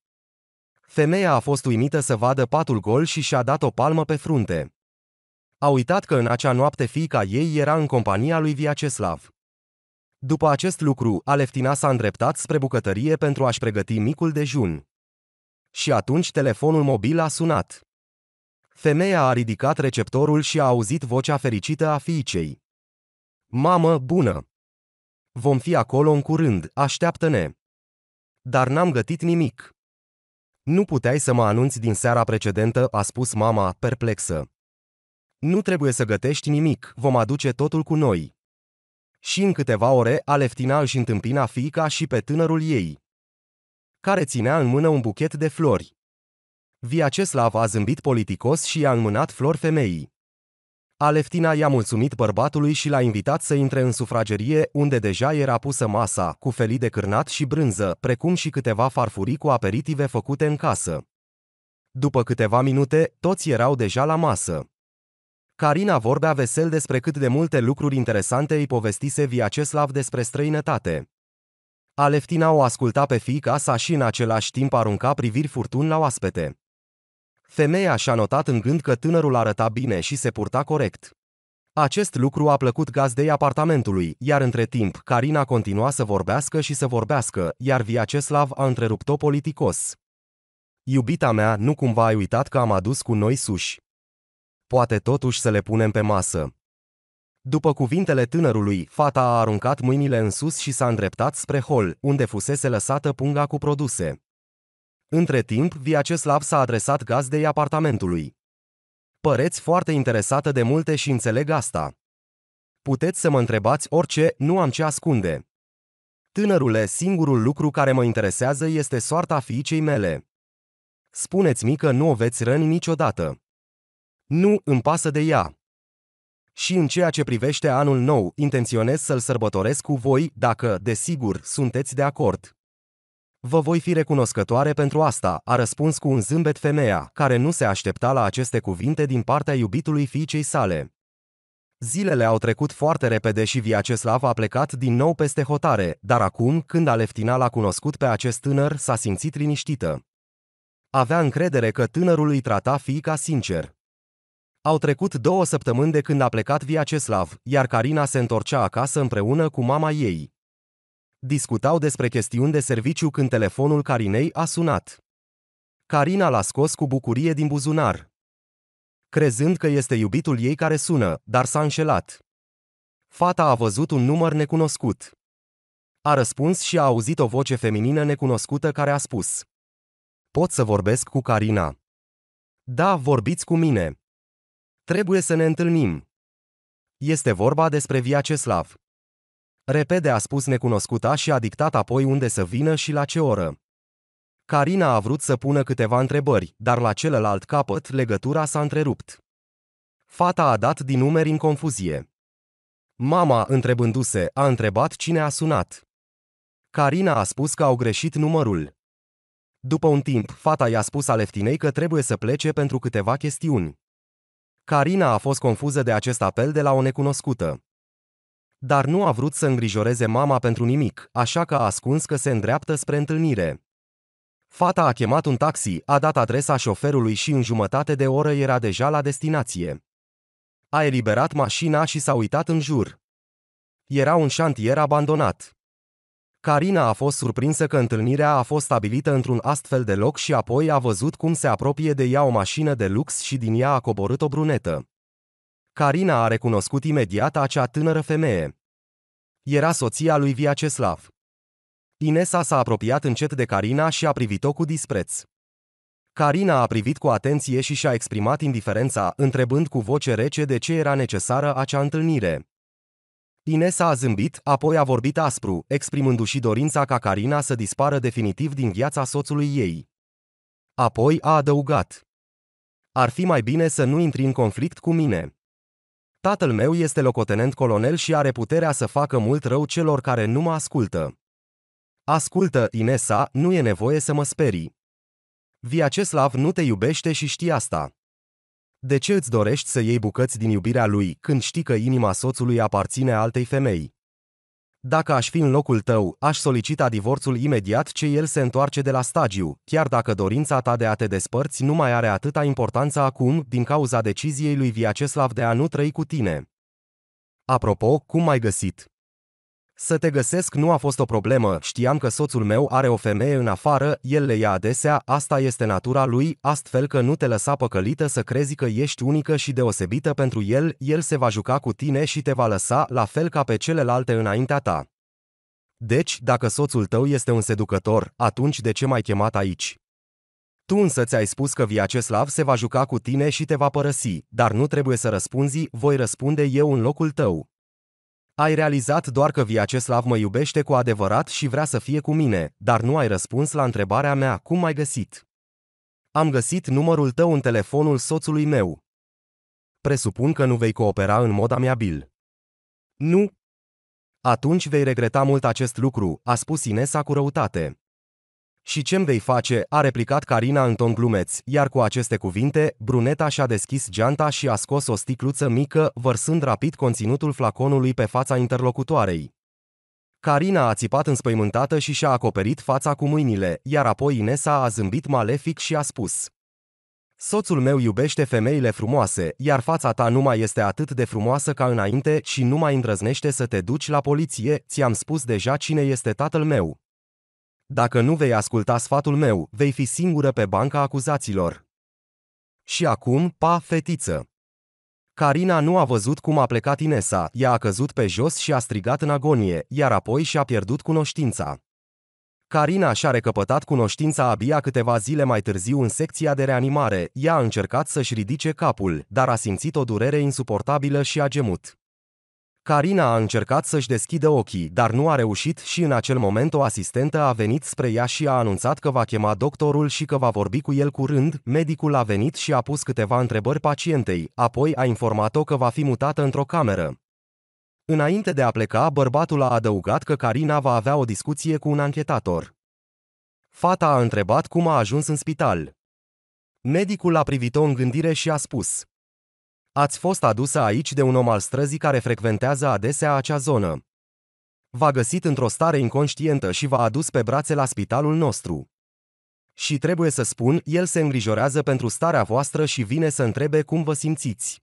Femeia a fost uimită să vadă patul gol și și-a dat o palmă pe frunte. A uitat că în acea noapte fiica ei era în compania lui Viaceslav. După acest lucru, Aleftina s-a îndreptat spre bucătărie pentru a-și pregăti micul dejun. Și atunci telefonul mobil a sunat. Femeia a ridicat receptorul și a auzit vocea fericită a fiicei. Mamă bună! Vom fi acolo în curând, așteaptă-ne. Dar n-am gătit nimic. Nu puteai să mă anunți din seara precedentă, a spus mama, perplexă. Nu trebuie să gătești nimic, vom aduce totul cu noi. Și în câteva ore, Aleftina își întâmpina fiica și pe tânărul ei, care ținea în mână un buchet de flori. Viaceslav a zâmbit politicos și i-a înmânat flori femeii. Aleftina i-a mulțumit bărbatului și l-a invitat să intre în sufragerie, unde deja era pusă masa, cu felii de cârnat și brânză, precum și câteva farfurii cu aperitive făcute în casă. După câteva minute, toți erau deja la masă. Carina vorbea vesel despre cât de multe lucruri interesante îi povestise Viaceslav despre străinătate. Aleftina o asculta pe fiica sa și în același timp arunca priviri furtun la oaspete. Femeia și-a notat în gând că tânărul arăta bine și se purta corect. Acest lucru a plăcut gazdei apartamentului, iar între timp, Carina continua să vorbească și să vorbească, iar Viaceslav a întrerupt-o politicos. Iubita mea, nu cumva ai uitat că am adus cu noi suși. Poate totuși să le punem pe masă. După cuvintele tânărului, fata a aruncat mâinile în sus și s-a îndreptat spre hol, unde fusese lăsată punga cu produse. Între timp, Viaceslav s-a adresat gazdei apartamentului. Păreți foarte interesată de multe și înțeleg asta. Puteți să mă întrebați orice, nu am ce ascunde. Tânărule, singurul lucru care mă interesează este soarta fiicei mele. Spuneți-mi că nu o veți răni niciodată. Nu îmi pasă de ea. Și în ceea ce privește anul nou, intenționez să-l sărbătoresc cu voi, dacă, desigur, sunteți de acord. Vă voi fi recunoscătoare pentru asta, a răspuns cu un zâmbet femeia, care nu se aștepta la aceste cuvinte din partea iubitului fiicei sale. Zilele au trecut foarte repede și Viaceslav a plecat din nou peste hotare, dar acum, când Aleftina l-a cunoscut pe acest tânăr, s-a simțit liniștită. Avea încredere că tânărul îi trata fiica sincer. Au trecut două săptămâni de când a plecat Viaceslav, iar Carina se întorcea acasă împreună cu mama ei. Discutau despre chestiuni de serviciu când telefonul Carinei a sunat. Carina l-a scos cu bucurie din buzunar. Crezând că este iubitul ei care sună, dar s-a înșelat. Fata a văzut un număr necunoscut. A răspuns și a auzit o voce feminină necunoscută care a spus: Pot să vorbesc cu Carina. Da, vorbiți cu mine. Trebuie să ne întâlnim. Este vorba despre Viaceslav. Repede a spus necunoscuta și a dictat apoi unde să vină și la ce oră. Carina a vrut să pună câteva întrebări, dar la celălalt capăt legătura s-a întrerupt. Fata a dat din numeri în confuzie. Mama, întrebându-se, a întrebat cine a sunat. Carina a spus că au greșit numărul. După un timp, fata i-a spus Aleftinei că trebuie să plece pentru câteva chestiuni. Carina a fost confuză de acest apel de la o necunoscută. Dar nu a vrut să îngrijoreze mama pentru nimic, așa că a ascuns că se îndreaptă spre întâlnire. Fata a chemat un taxi, a dat adresa șoferului și în jumătate de oră era deja la destinație. A eliberat mașina și s-a uitat în jur. Era un șantier abandonat. Carina a fost surprinsă că întâlnirea a fost stabilită într-un astfel de loc și apoi a văzut cum se apropie de ea o mașină de lux și din ea a coborât o brunetă. Carina a recunoscut imediat acea tânără femeie. Era soția lui Viaceslav. Inesa s-a apropiat încet de Carina și a privit-o cu dispreț. Carina a privit cu atenție și și-a exprimat indiferența, întrebând cu voce rece de ce era necesară acea întâlnire. Inesa a zâmbit, apoi a vorbit aspru, exprimându-și dorința ca Carina să dispară definitiv din viața soțului ei. Apoi a adăugat. Ar fi mai bine să nu intri în conflict cu mine. Tatăl meu este locotenent colonel și are puterea să facă mult rău celor care nu mă ascultă. Ascultă, Inesa, nu e nevoie să mă sperii. Viaceslav nu te iubește și știi asta. De ce îți dorești să iei bucăți din iubirea lui când știi că inima soțului aparține altei femei? Dacă aș fi în locul tău, aș solicita divorțul imediat ce el se întoarce de la stagiu, chiar dacă dorința ta de a te despărți nu mai are atâta importanță acum, din cauza deciziei lui Viaceslav de a nu trăi cu tine. Apropo, cum ai găsit? Să te găsesc nu a fost o problemă, știam că soțul meu are o femeie în afară, el le ia adesea, asta este natura lui, astfel că nu te lăsa păcălită să crezi că ești unică și deosebită pentru el, el se va juca cu tine și te va lăsa, la fel ca pe celelalte înaintea ta. Deci, dacă soțul tău este un seducător, atunci de ce mai chemat aici? Tu însă ți-ai spus că Viaceslav se va juca cu tine și te va părăsi, dar nu trebuie să răspunzi, voi răspunde eu în locul tău. Ai realizat doar că Viaceslav mă iubește cu adevărat și vrea să fie cu mine, dar nu ai răspuns la întrebarea mea, cum ai găsit? Am găsit numărul tău în telefonul soțului meu. Presupun că nu vei coopera în mod amiabil. Nu. Atunci vei regreta mult acest lucru, a spus Inesa cu răutate. Și ce-mi vei face?" a replicat Carina în ton glumeț, iar cu aceste cuvinte, bruneta și-a deschis geanta și a scos o sticluță mică, vărsând rapid conținutul flaconului pe fața interlocutoarei. Carina a țipat înspăimântată și și-a acoperit fața cu mâinile, iar apoi Inesa a zâmbit malefic și a spus Soțul meu iubește femeile frumoase, iar fața ta nu mai este atât de frumoasă ca înainte și nu mai îndrăznește să te duci la poliție, ți-am spus deja cine este tatăl meu. Dacă nu vei asculta sfatul meu, vei fi singură pe banca acuzaților. Și acum, pa, fetiță! Carina nu a văzut cum a plecat Inesa, ea a căzut pe jos și a strigat în agonie, iar apoi și-a pierdut cunoștința. Carina și-a recăpătat cunoștința abia câteva zile mai târziu în secția de reanimare, ea a încercat să-și ridice capul, dar a simțit o durere insuportabilă și a gemut. Carina a încercat să-și deschidă ochii, dar nu a reușit și în acel moment o asistentă a venit spre ea și a anunțat că va chema doctorul și că va vorbi cu el curând. Medicul a venit și a pus câteva întrebări pacientei, apoi a informat-o că va fi mutată într-o cameră. Înainte de a pleca, bărbatul a adăugat că Carina va avea o discuție cu un anchetator. Fata a întrebat cum a ajuns în spital. Medicul a privit-o în gândire și a spus: Ați fost adusă aici de un om al străzii care frecventează adesea acea zonă. V-a găsit într-o stare inconștientă și v-a adus pe brațe la spitalul nostru. Și trebuie să spun, el se îngrijorează pentru starea voastră și vine să întrebe cum vă simțiți.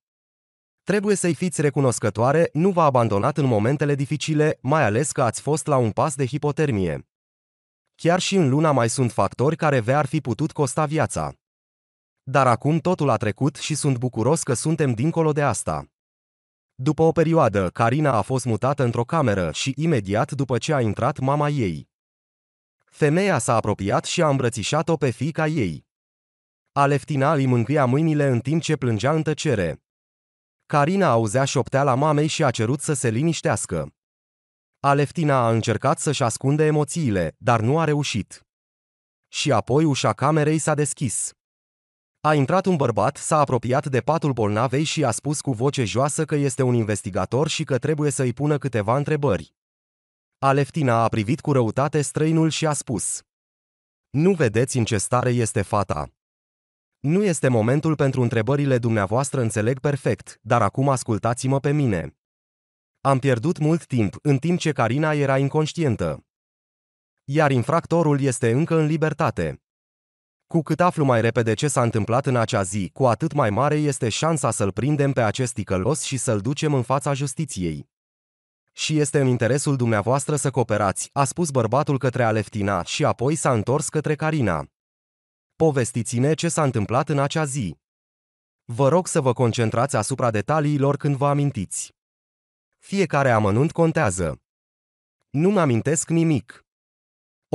Trebuie să-i fiți recunoscătoare, nu v-a abandonat în momentele dificile, mai ales că ați fost la un pas de hipotermie. Chiar și în luna mai sunt factori care v-ar fi putut costa viața dar acum totul a trecut și sunt bucuros că suntem dincolo de asta. După o perioadă, Carina a fost mutată într-o cameră și imediat după ce a intrat mama ei. Femeia s-a apropiat și a îmbrățișat-o pe fica ei. Aleftina îi mângâia mâinile în timp ce plângea în tăcere. Carina auzea șopteala mamei și a cerut să se liniștească. Aleftina a încercat să-și ascunde emoțiile, dar nu a reușit. Și apoi ușa camerei s-a deschis. A intrat un bărbat, s-a apropiat de patul bolnavei și a spus cu voce joasă că este un investigator și că trebuie să-i pună câteva întrebări. Aleftina a privit cu răutate străinul și a spus. Nu vedeți în ce stare este fata. Nu este momentul pentru întrebările dumneavoastră, înțeleg perfect, dar acum ascultați-mă pe mine. Am pierdut mult timp, în timp ce Carina era inconștientă. Iar infractorul este încă în libertate. Cu cât aflu mai repede ce s-a întâmplat în acea zi, cu atât mai mare este șansa să-l prindem pe acest ticălos și să-l ducem în fața justiției. Și este în interesul dumneavoastră să cooperați, a spus bărbatul către Aleftina și apoi s-a întors către Carina. Povestiți-ne ce s-a întâmplat în acea zi. Vă rog să vă concentrați asupra detaliilor când vă amintiți. Fiecare amănunt contează. Nu-mi amintesc nimic.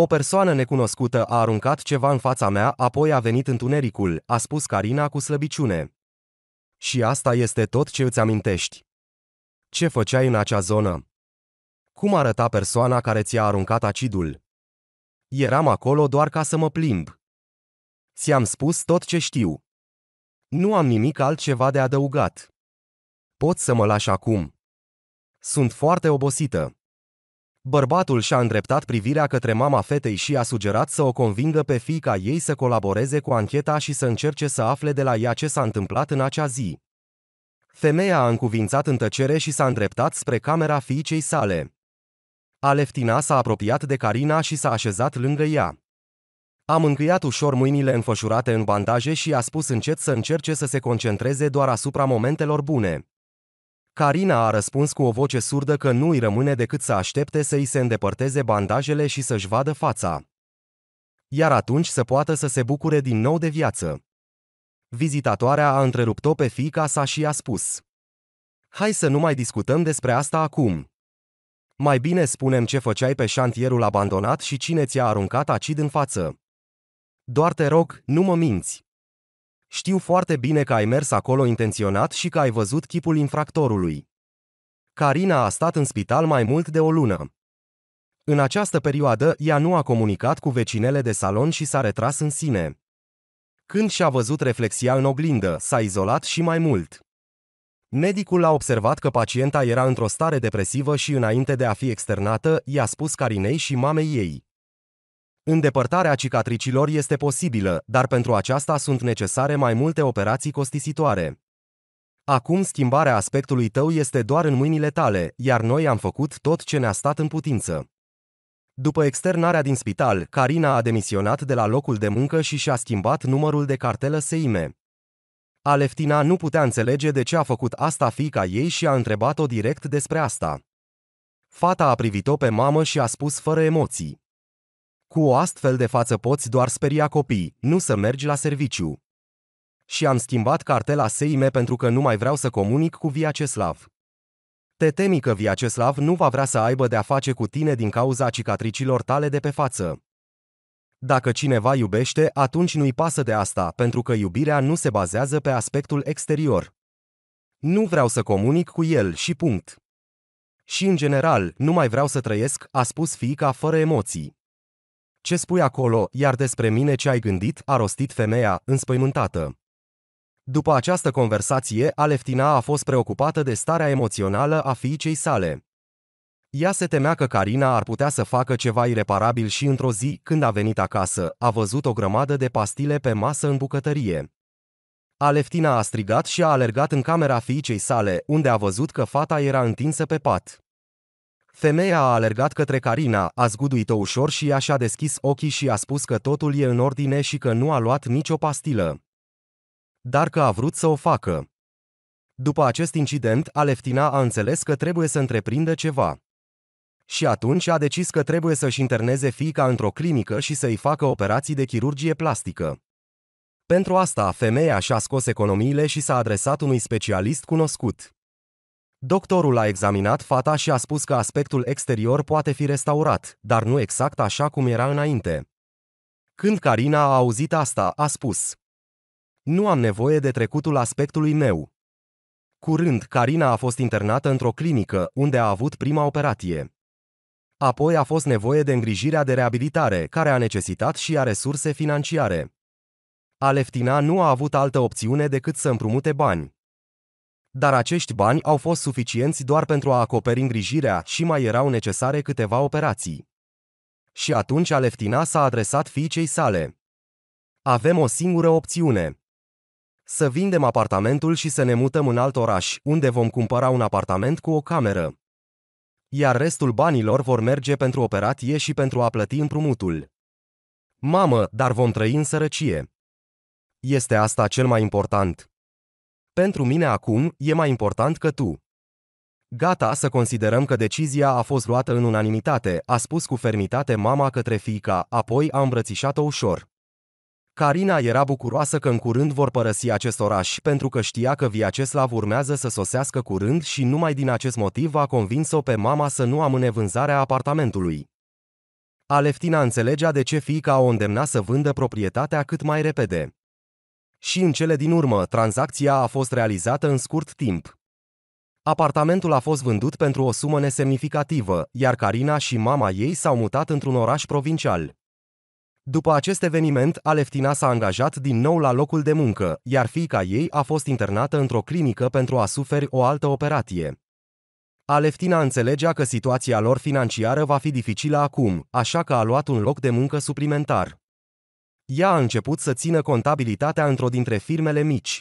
O persoană necunoscută a aruncat ceva în fața mea, apoi a venit întunericul, a spus Carina cu slăbiciune. Și asta este tot ce îți amintești. Ce făceai în acea zonă? Cum arăta persoana care ți-a aruncat acidul? Eram acolo doar ca să mă plimb. Ți-am spus tot ce știu. Nu am nimic altceva de adăugat. Pot să mă lași acum. Sunt foarte obosită. Bărbatul și-a îndreptat privirea către mama fetei și a sugerat să o convingă pe fiica ei să colaboreze cu ancheta și să încerce să afle de la ea ce s-a întâmplat în acea zi. Femeia a încuvințat în tăcere și s-a îndreptat spre camera fiicei sale. Aleftina s-a apropiat de Carina și s-a așezat lângă ea. A mâncâiat ușor mâinile înfășurate în bandaje și a spus încet să încerce să se concentreze doar asupra momentelor bune. Carina a răspuns cu o voce surdă că nu îi rămâne decât să aștepte să îi se îndepărteze bandajele și să-și vadă fața. Iar atunci să poată să se bucure din nou de viață. Vizitatoarea a întrerupt-o pe fiica sa și a spus. Hai să nu mai discutăm despre asta acum. Mai bine spunem ce făceai pe șantierul abandonat și cine ți-a aruncat acid în față. Doar te rog, nu mă minți. Știu foarte bine că ai mers acolo intenționat și că ai văzut chipul infractorului. Carina a stat în spital mai mult de o lună. În această perioadă, ea nu a comunicat cu vecinele de salon și s-a retras în sine. Când și-a văzut reflexia în oglindă, s-a izolat și mai mult. Medicul a observat că pacienta era într-o stare depresivă și înainte de a fi externată, i-a spus Carinei și mamei ei. Îndepărtarea cicatricilor este posibilă, dar pentru aceasta sunt necesare mai multe operații costisitoare. Acum schimbarea aspectului tău este doar în mâinile tale, iar noi am făcut tot ce ne-a stat în putință. După externarea din spital, Carina a demisionat de la locul de muncă și și-a schimbat numărul de cartelă SEIME. Aleftina nu putea înțelege de ce a făcut asta fiica ei și a întrebat-o direct despre asta. Fata a privit-o pe mamă și a spus fără emoții. Cu o astfel de față poți doar speria copii, nu să mergi la serviciu. Și am schimbat cartela SIM pentru că nu mai vreau să comunic cu Viaceslav. Te temi că Viaceslav nu va vrea să aibă de-a face cu tine din cauza cicatricilor tale de pe față. Dacă cineva iubește, atunci nu-i pasă de asta, pentru că iubirea nu se bazează pe aspectul exterior. Nu vreau să comunic cu el și punct. Și în general, nu mai vreau să trăiesc, a spus fiica fără emoții. Ce spui acolo, iar despre mine ce ai gândit?" a rostit femeia, înspăimântată. După această conversație, Aleftina a fost preocupată de starea emoțională a fiicei sale. Ea se temea că Carina ar putea să facă ceva ireparabil și într-o zi, când a venit acasă, a văzut o grămadă de pastile pe masă în bucătărie. Aleftina a strigat și a alergat în camera fiicei sale, unde a văzut că fata era întinsă pe pat. Femeia a alergat către Carina, a zguduit-o ușor și ea și-a deschis ochii și a spus că totul e în ordine și că nu a luat nicio pastilă. Dar că a vrut să o facă. După acest incident, Aleftina a înțeles că trebuie să întreprindă ceva. Și atunci a decis că trebuie să-și interneze fiica într-o clinică și să-i facă operații de chirurgie plastică. Pentru asta, femeia și-a scos economiile și s-a adresat unui specialist cunoscut. Doctorul a examinat fata și a spus că aspectul exterior poate fi restaurat, dar nu exact așa cum era înainte. Când Carina a auzit asta, a spus: Nu am nevoie de trecutul aspectului meu. Curând, Carina a fost internată într-o clinică, unde a avut prima operație. Apoi a fost nevoie de îngrijirea de reabilitare, care a necesitat și a resurse financiare. Aleftina nu a avut altă opțiune decât să împrumute bani. Dar acești bani au fost suficienți doar pentru a acoperi îngrijirea și mai erau necesare câteva operații. Și atunci Aleftina s-a adresat fiicei sale. Avem o singură opțiune. Să vindem apartamentul și să ne mutăm în alt oraș, unde vom cumpăra un apartament cu o cameră. Iar restul banilor vor merge pentru operatie și pentru a plăti împrumutul. Mamă, dar vom trăi în sărăcie. Este asta cel mai important. Pentru mine acum e mai important că tu. Gata să considerăm că decizia a fost luată în unanimitate, a spus cu fermitate mama către fiica, apoi a îmbrățișat-o ușor. Carina era bucuroasă că în curând vor părăsi acest oraș, pentru că știa că Viaceslav urmează să sosească curând și numai din acest motiv a convins-o pe mama să nu amâne vânzarea apartamentului. Aleftina înțelegea de ce fiica o îndemna să vândă proprietatea cât mai repede. Și în cele din urmă, tranzacția a fost realizată în scurt timp. Apartamentul a fost vândut pentru o sumă nesemnificativă, iar Carina și mama ei s-au mutat într-un oraș provincial. După acest eveniment, Aleftina s-a angajat din nou la locul de muncă, iar fiica ei a fost internată într-o clinică pentru a suferi o altă operație. Aleftina înțelegea că situația lor financiară va fi dificilă acum, așa că a luat un loc de muncă suplimentar ea a început să țină contabilitatea într-o dintre firmele mici.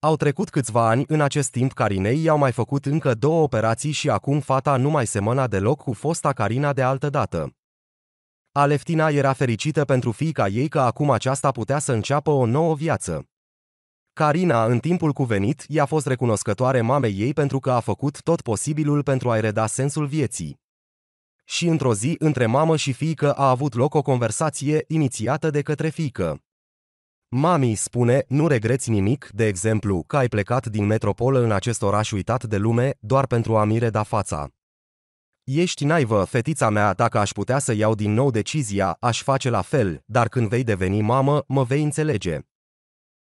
Au trecut câțiva ani în acest timp Carinei i-au mai făcut încă două operații și acum fata nu mai semăna deloc cu fosta Carina de altă dată. Aleftina era fericită pentru fiica ei că acum aceasta putea să înceapă o nouă viață. Carina, în timpul cuvenit, i-a fost recunoscătoare mamei ei pentru că a făcut tot posibilul pentru a-i reda sensul vieții. Și într-o zi, între mamă și fiică a avut loc o conversație inițiată de către fiică. Mami spune, nu regreți nimic, de exemplu, că ai plecat din metropolă în acest oraș uitat de lume, doar pentru a-mi reda fața. Ești naivă, fetița mea, dacă aș putea să iau din nou decizia, aș face la fel, dar când vei deveni mamă, mă vei înțelege.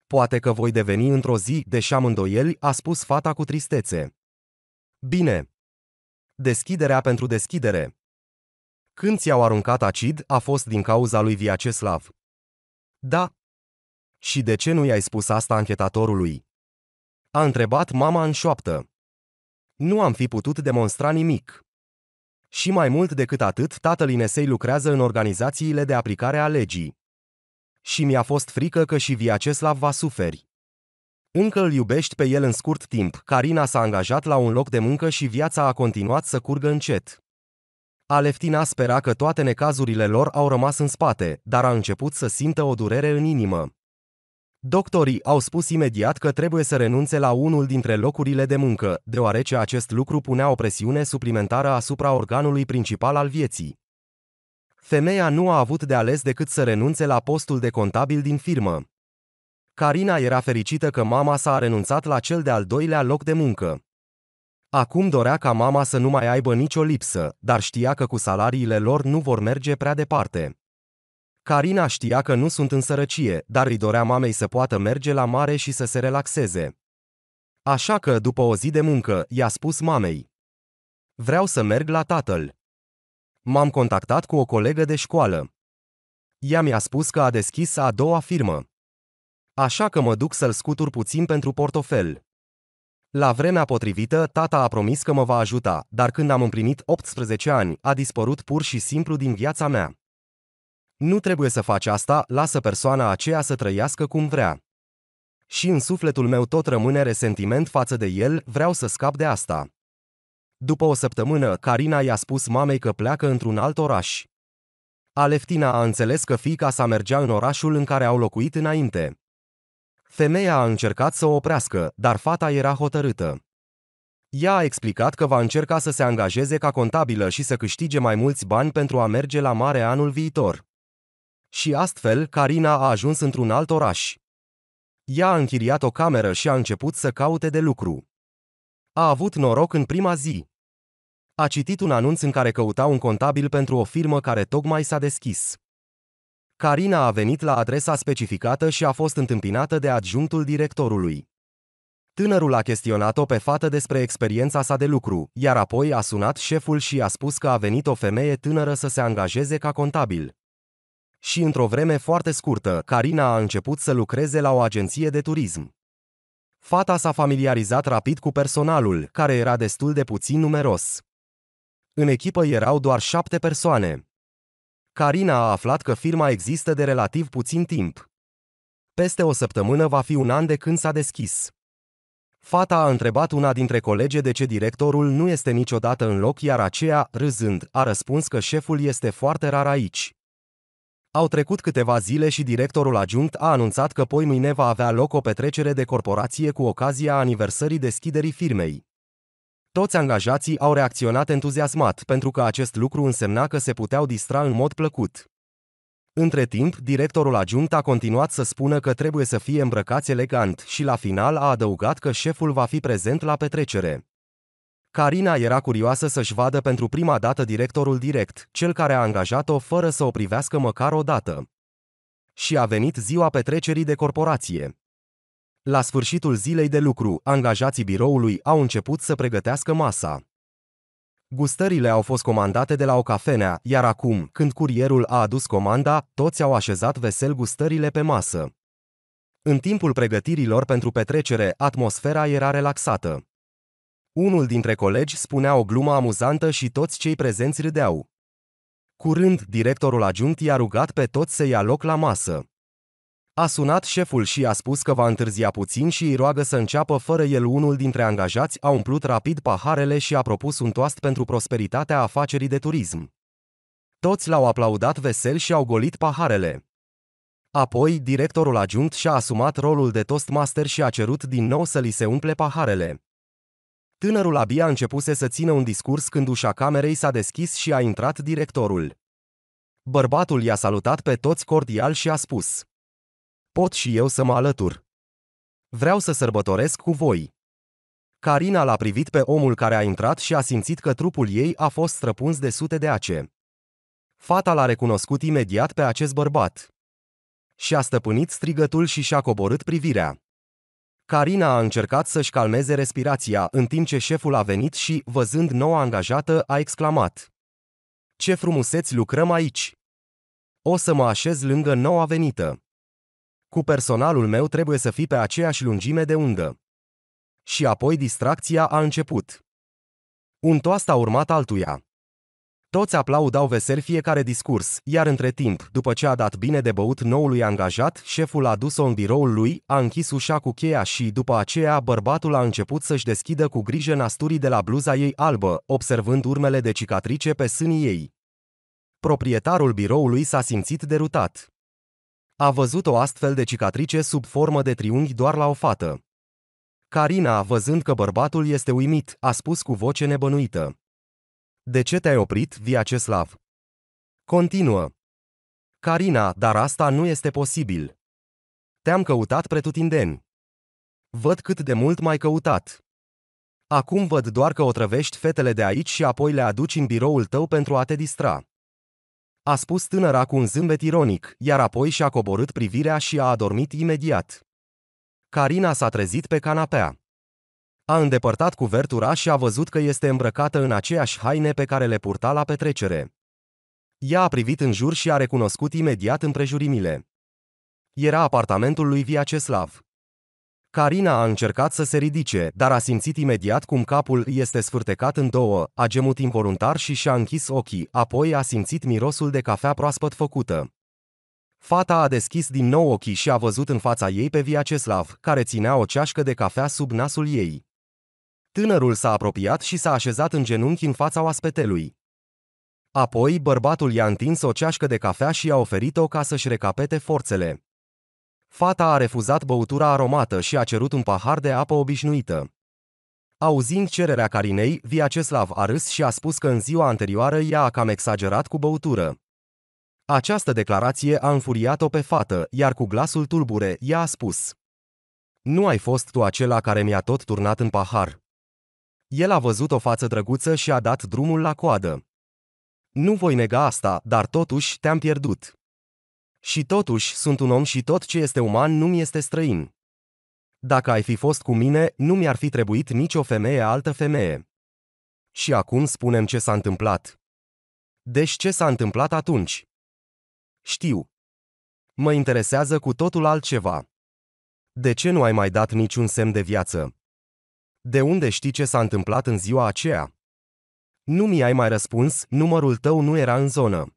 Poate că voi deveni într-o zi, deși am îndoieli, a spus fata cu tristețe. Bine. Deschiderea pentru deschidere. Când ți-au aruncat acid, a fost din cauza lui Viaceslav. Da. Și de ce nu i-ai spus asta anchetatorului? A întrebat mama în șoaptă. Nu am fi putut demonstra nimic. Și mai mult decât atât, tatăl Inesei lucrează în organizațiile de aplicare a legii. Și mi-a fost frică că și Viaceslav va suferi. Încă îl iubești pe el în scurt timp, Carina s-a angajat la un loc de muncă și viața a continuat să curgă încet. Aleftina spera că toate necazurile lor au rămas în spate, dar a început să simtă o durere în inimă. Doctorii au spus imediat că trebuie să renunțe la unul dintre locurile de muncă, deoarece acest lucru punea o presiune suplimentară asupra organului principal al vieții. Femeia nu a avut de ales decât să renunțe la postul de contabil din firmă. Carina era fericită că mama s-a renunțat la cel de-al doilea loc de muncă. Acum dorea ca mama să nu mai aibă nicio lipsă, dar știa că cu salariile lor nu vor merge prea departe. Carina știa că nu sunt în sărăcie, dar îi dorea mamei să poată merge la mare și să se relaxeze. Așa că, după o zi de muncă, i-a spus mamei. Vreau să merg la tatăl. M-am contactat cu o colegă de școală. Ea mi-a spus că a deschis a doua firmă. Așa că mă duc să-l scutur puțin pentru portofel. La vremea potrivită, tata a promis că mă va ajuta, dar când am împlinit 18 ani, a dispărut pur și simplu din viața mea. Nu trebuie să faci asta, lasă persoana aceea să trăiască cum vrea. Și în sufletul meu tot rămâne resentiment față de el, vreau să scap de asta. După o săptămână, Carina i-a spus mamei că pleacă într-un alt oraș. Aleftina a înțeles că fiica sa mergea în orașul în care au locuit înainte. Femeia a încercat să o oprească, dar fata era hotărâtă. Ea a explicat că va încerca să se angajeze ca contabilă și să câștige mai mulți bani pentru a merge la mare anul viitor. Și astfel, Carina a ajuns într-un alt oraș. Ea a închiriat o cameră și a început să caute de lucru. A avut noroc în prima zi. A citit un anunț în care căuta un contabil pentru o firmă care tocmai s-a deschis. Carina a venit la adresa specificată și a fost întâmpinată de adjunctul directorului. Tânărul a chestionat-o pe fată despre experiența sa de lucru, iar apoi a sunat șeful și a spus că a venit o femeie tânără să se angajeze ca contabil. Și într-o vreme foarte scurtă, Carina a început să lucreze la o agenție de turism. Fata s-a familiarizat rapid cu personalul, care era destul de puțin numeros. În echipă erau doar șapte persoane. Carina a aflat că firma există de relativ puțin timp. Peste o săptămână va fi un an de când s-a deschis. Fata a întrebat una dintre colege de ce directorul nu este niciodată în loc, iar aceea, râzând, a răspuns că șeful este foarte rar aici. Au trecut câteva zile și directorul adjunct a anunțat că poi mâine va avea loc o petrecere de corporație cu ocazia aniversării deschiderii firmei. Toți angajații au reacționat entuziasmat pentru că acest lucru însemna că se puteau distra în mod plăcut. Între timp, directorul adjunct a continuat să spună că trebuie să fie îmbrăcați elegant și la final a adăugat că șeful va fi prezent la petrecere. Carina era curioasă să-și vadă pentru prima dată directorul direct, cel care a angajat-o fără să o privească măcar o dată. Și a venit ziua petrecerii de corporație. La sfârșitul zilei de lucru, angajații biroului au început să pregătească masa. Gustările au fost comandate de la o cafenea, iar acum, când curierul a adus comanda, toți au așezat vesel gustările pe masă. În timpul pregătirilor pentru petrecere, atmosfera era relaxată. Unul dintre colegi spunea o glumă amuzantă și toți cei prezenți râdeau. Curând, directorul adjunct i-a rugat pe toți să ia loc la masă. A sunat șeful și a spus că va întârzia puțin și îi roagă să înceapă fără el unul dintre angajați a umplut rapid paharele și a propus un toast pentru prosperitatea afacerii de turism. Toți l-au aplaudat vesel și au golit paharele. Apoi, directorul adjunct și-a asumat rolul de toastmaster și a cerut din nou să li se umple paharele. Tânărul abia începuse să țină un discurs când ușa camerei s-a deschis și a intrat directorul. Bărbatul i-a salutat pe toți cordial și a spus – pot și eu să mă alătur. Vreau să sărbătoresc cu voi. Carina l-a privit pe omul care a intrat și a simțit că trupul ei a fost străpuns de sute de ace. Fata l-a recunoscut imediat pe acest bărbat. Și-a stăpânit strigătul și și-a coborât privirea. Carina a încercat să-și calmeze respirația în timp ce șeful a venit și, văzând noua angajată, a exclamat. Ce frumuseți lucrăm aici! O să mă așez lângă noua venită. Cu personalul meu trebuie să fii pe aceeași lungime de undă. Și apoi distracția a început. Un toast a urmat altuia. Toți aplaudau vesel fiecare discurs, iar între timp, după ce a dat bine de băut noului angajat, șeful a dus-o în biroul lui, a închis ușa cu cheia și, după aceea, bărbatul a început să-și deschidă cu grijă nasturii de la bluza ei albă, observând urmele de cicatrice pe sânii ei. Proprietarul biroului s-a simțit derutat. A văzut o astfel de cicatrice sub formă de triunghi doar la o fată. Carina, văzând că bărbatul este uimit, a spus cu voce nebănuită. De ce te-ai oprit, Viaceslav? Continuă. Carina, dar asta nu este posibil. Te-am căutat pretutindeni. Văd cât de mult m-ai căutat. Acum văd doar că otrăvești fetele de aici și apoi le aduci în biroul tău pentru a te distra a spus tânăra cu un zâmbet ironic, iar apoi și-a coborât privirea și a adormit imediat. Carina s-a trezit pe canapea. A îndepărtat cuvertura și a văzut că este îmbrăcată în aceeași haine pe care le purta la petrecere. Ea a privit în jur și a recunoscut imediat împrejurimile. Era apartamentul lui Viaceslav. Carina a încercat să se ridice, dar a simțit imediat cum capul este sfârtecat în două, a gemut involuntar și și-a închis ochii, apoi a simțit mirosul de cafea proaspăt făcută. Fata a deschis din nou ochii și a văzut în fața ei pe Viaceslav, care ținea o ceașcă de cafea sub nasul ei. Tânărul s-a apropiat și s-a așezat în genunchi în fața oaspetelui. Apoi, bărbatul i-a întins o ceașcă de cafea și i-a oferit-o ca să-și recapete forțele. Fata a refuzat băutura aromată și a cerut un pahar de apă obișnuită. Auzind cererea Carinei, Viaceslav a râs și a spus că în ziua anterioară ea a cam exagerat cu băutură. Această declarație a înfuriat-o pe fată, iar cu glasul tulbure, ea a spus Nu ai fost tu acela care mi-a tot turnat în pahar. El a văzut o față drăguță și a dat drumul la coadă. Nu voi nega asta, dar totuși te-am pierdut. Și totuși, sunt un om și tot ce este uman nu-mi este străin. Dacă ai fi fost cu mine, nu mi-ar fi trebuit nicio femeie altă femeie. Și acum spunem ce s-a întâmplat. Deci ce s-a întâmplat atunci? Știu. Mă interesează cu totul altceva. De ce nu ai mai dat niciun semn de viață? De unde știi ce s-a întâmplat în ziua aceea? Nu mi-ai mai răspuns, numărul tău nu era în zonă.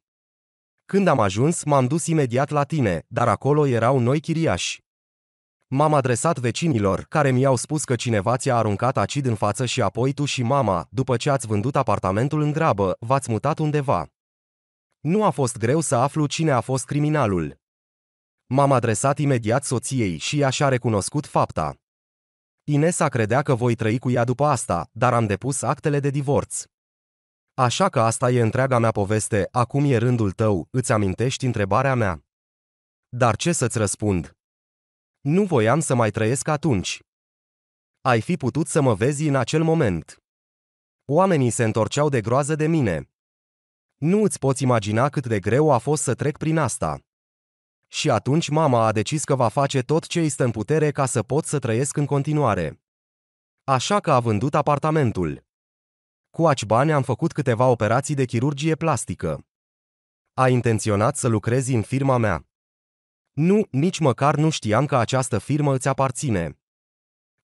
Când am ajuns, m-am dus imediat la tine, dar acolo erau noi chiriași. M-am adresat vecinilor, care mi-au spus că cineva ți-a aruncat acid în față și apoi tu și mama, după ce ați vândut apartamentul în grabă, v-ați mutat undeva. Nu a fost greu să aflu cine a fost criminalul. M-am adresat imediat soției și ea și-a recunoscut fapta. Inesa credea că voi trăi cu ea după asta, dar am depus actele de divorț. Așa că asta e întreaga mea poveste, acum e rândul tău, îți amintești întrebarea mea? Dar ce să-ți răspund? Nu voiam să mai trăiesc atunci. Ai fi putut să mă vezi în acel moment. Oamenii se întorceau de groază de mine. Nu îți poți imagina cât de greu a fost să trec prin asta. Și atunci mama a decis că va face tot ce îi stă în putere ca să pot să trăiesc în continuare. Așa că a vândut apartamentul. Cu aci bani am făcut câteva operații de chirurgie plastică. A intenționat să lucrezi în firma mea. Nu, nici măcar nu știam că această firmă îți aparține.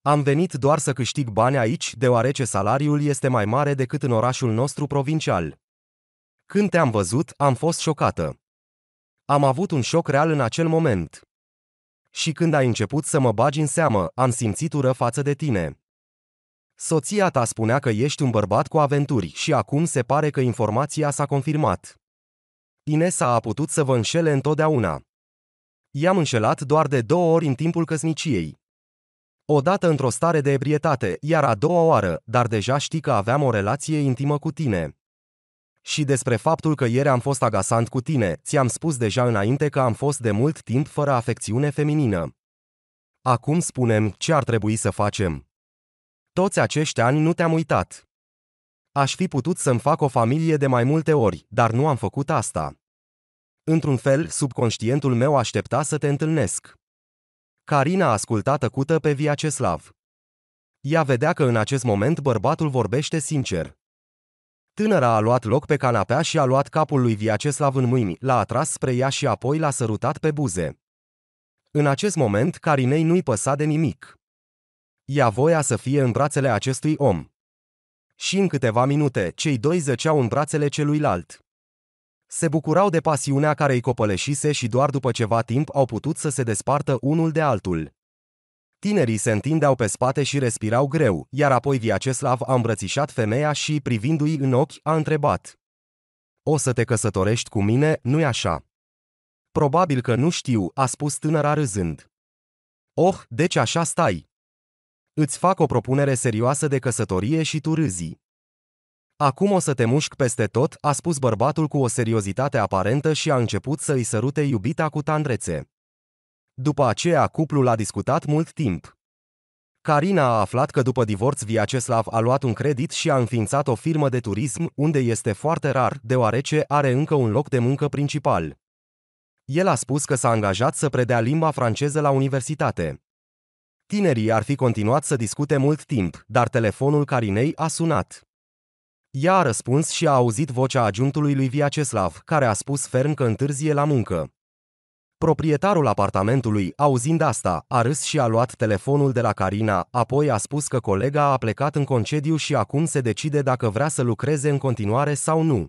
Am venit doar să câștig bani aici, deoarece salariul este mai mare decât în orașul nostru provincial. Când te-am văzut, am fost șocată. Am avut un șoc real în acel moment. Și când ai început să mă bagi în seamă, am simțit ură față de tine. Soția ta spunea că ești un bărbat cu aventuri și acum se pare că informația s-a confirmat. Inesa a putut să vă înșele întotdeauna. I-am înșelat doar de două ori în timpul căsniciei. O dată într-o stare de ebrietate, iar a doua oară, dar deja știi că aveam o relație intimă cu tine. Și despre faptul că ieri am fost agasant cu tine, ți-am spus deja înainte că am fost de mult timp fără afecțiune feminină. Acum spunem ce ar trebui să facem. Toți acești ani nu te-am uitat. Aș fi putut să-mi fac o familie de mai multe ori, dar nu am făcut asta. Într-un fel, subconștientul meu aștepta să te întâlnesc. Carina asculta tăcută pe Viaceslav. Ea vedea că în acest moment bărbatul vorbește sincer. Tânăra a luat loc pe canapea și a luat capul lui Viaceslav în mâini, l-a atras spre ea și apoi l-a sărutat pe buze. În acest moment, Carinei nu-i păsa de nimic ia voia să fie în brațele acestui om. Și în câteva minute, cei doi zăceau în brațele celuilalt. Se bucurau de pasiunea care îi copăleșise și doar după ceva timp au putut să se despartă unul de altul. Tinerii se întindeau pe spate și respirau greu, iar apoi Viaceslav a îmbrățișat femeia și, privindu-i în ochi, a întrebat. O să te căsătorești cu mine, nu-i așa? Probabil că nu știu, a spus tânăra râzând. Oh, deci așa stai. Îți fac o propunere serioasă de căsătorie și tu râzi. Acum o să te mușc peste tot, a spus bărbatul cu o seriozitate aparentă și a început să îi sărute iubita cu tandrețe. După aceea, cuplul a discutat mult timp. Carina a aflat că după divorț Viaceslav a luat un credit și a înființat o firmă de turism, unde este foarte rar, deoarece are încă un loc de muncă principal. El a spus că s-a angajat să predea limba franceză la universitate. Tinerii ar fi continuat să discute mult timp, dar telefonul Carinei a sunat. Ea a răspuns și a auzit vocea agiuntului lui Viaceslav, care a spus ferm că întârzie la muncă. Proprietarul apartamentului, auzind asta, a râs și a luat telefonul de la Carina, apoi a spus că colega a plecat în concediu și acum se decide dacă vrea să lucreze în continuare sau nu.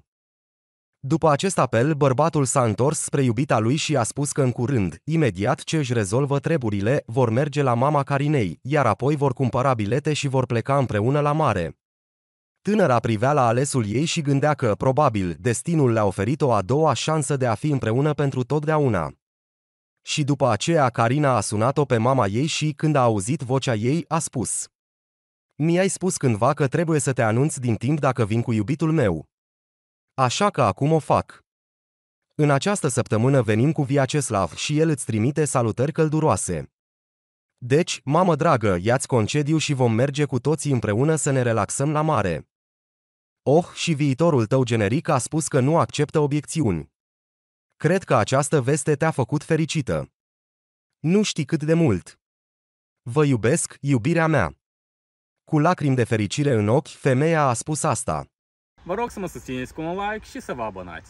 După acest apel, bărbatul s-a întors spre iubita lui și a spus că în curând, imediat ce își rezolvă treburile, vor merge la mama Carinei, iar apoi vor cumpăra bilete și vor pleca împreună la mare. Tânăra privea la alesul ei și gândea că, probabil, destinul le-a oferit o a doua șansă de a fi împreună pentru totdeauna. Și după aceea Carina a sunat-o pe mama ei și, când a auzit vocea ei, a spus Mi-ai spus cândva că trebuie să te anunți din timp dacă vin cu iubitul meu. Așa că acum o fac. În această săptămână venim cu Viaceslav și el îți trimite salutări călduroase. Deci, mamă dragă, ia-ți concediu și vom merge cu toții împreună să ne relaxăm la mare. Oh, și viitorul tău generic a spus că nu acceptă obiecțiuni. Cred că această veste te-a făcut fericită. Nu știi cât de mult. Vă iubesc, iubirea mea. Cu lacrimi de fericire în ochi, femeia a spus asta. Vă rog să mă susțineți cu un like și să vă abonați.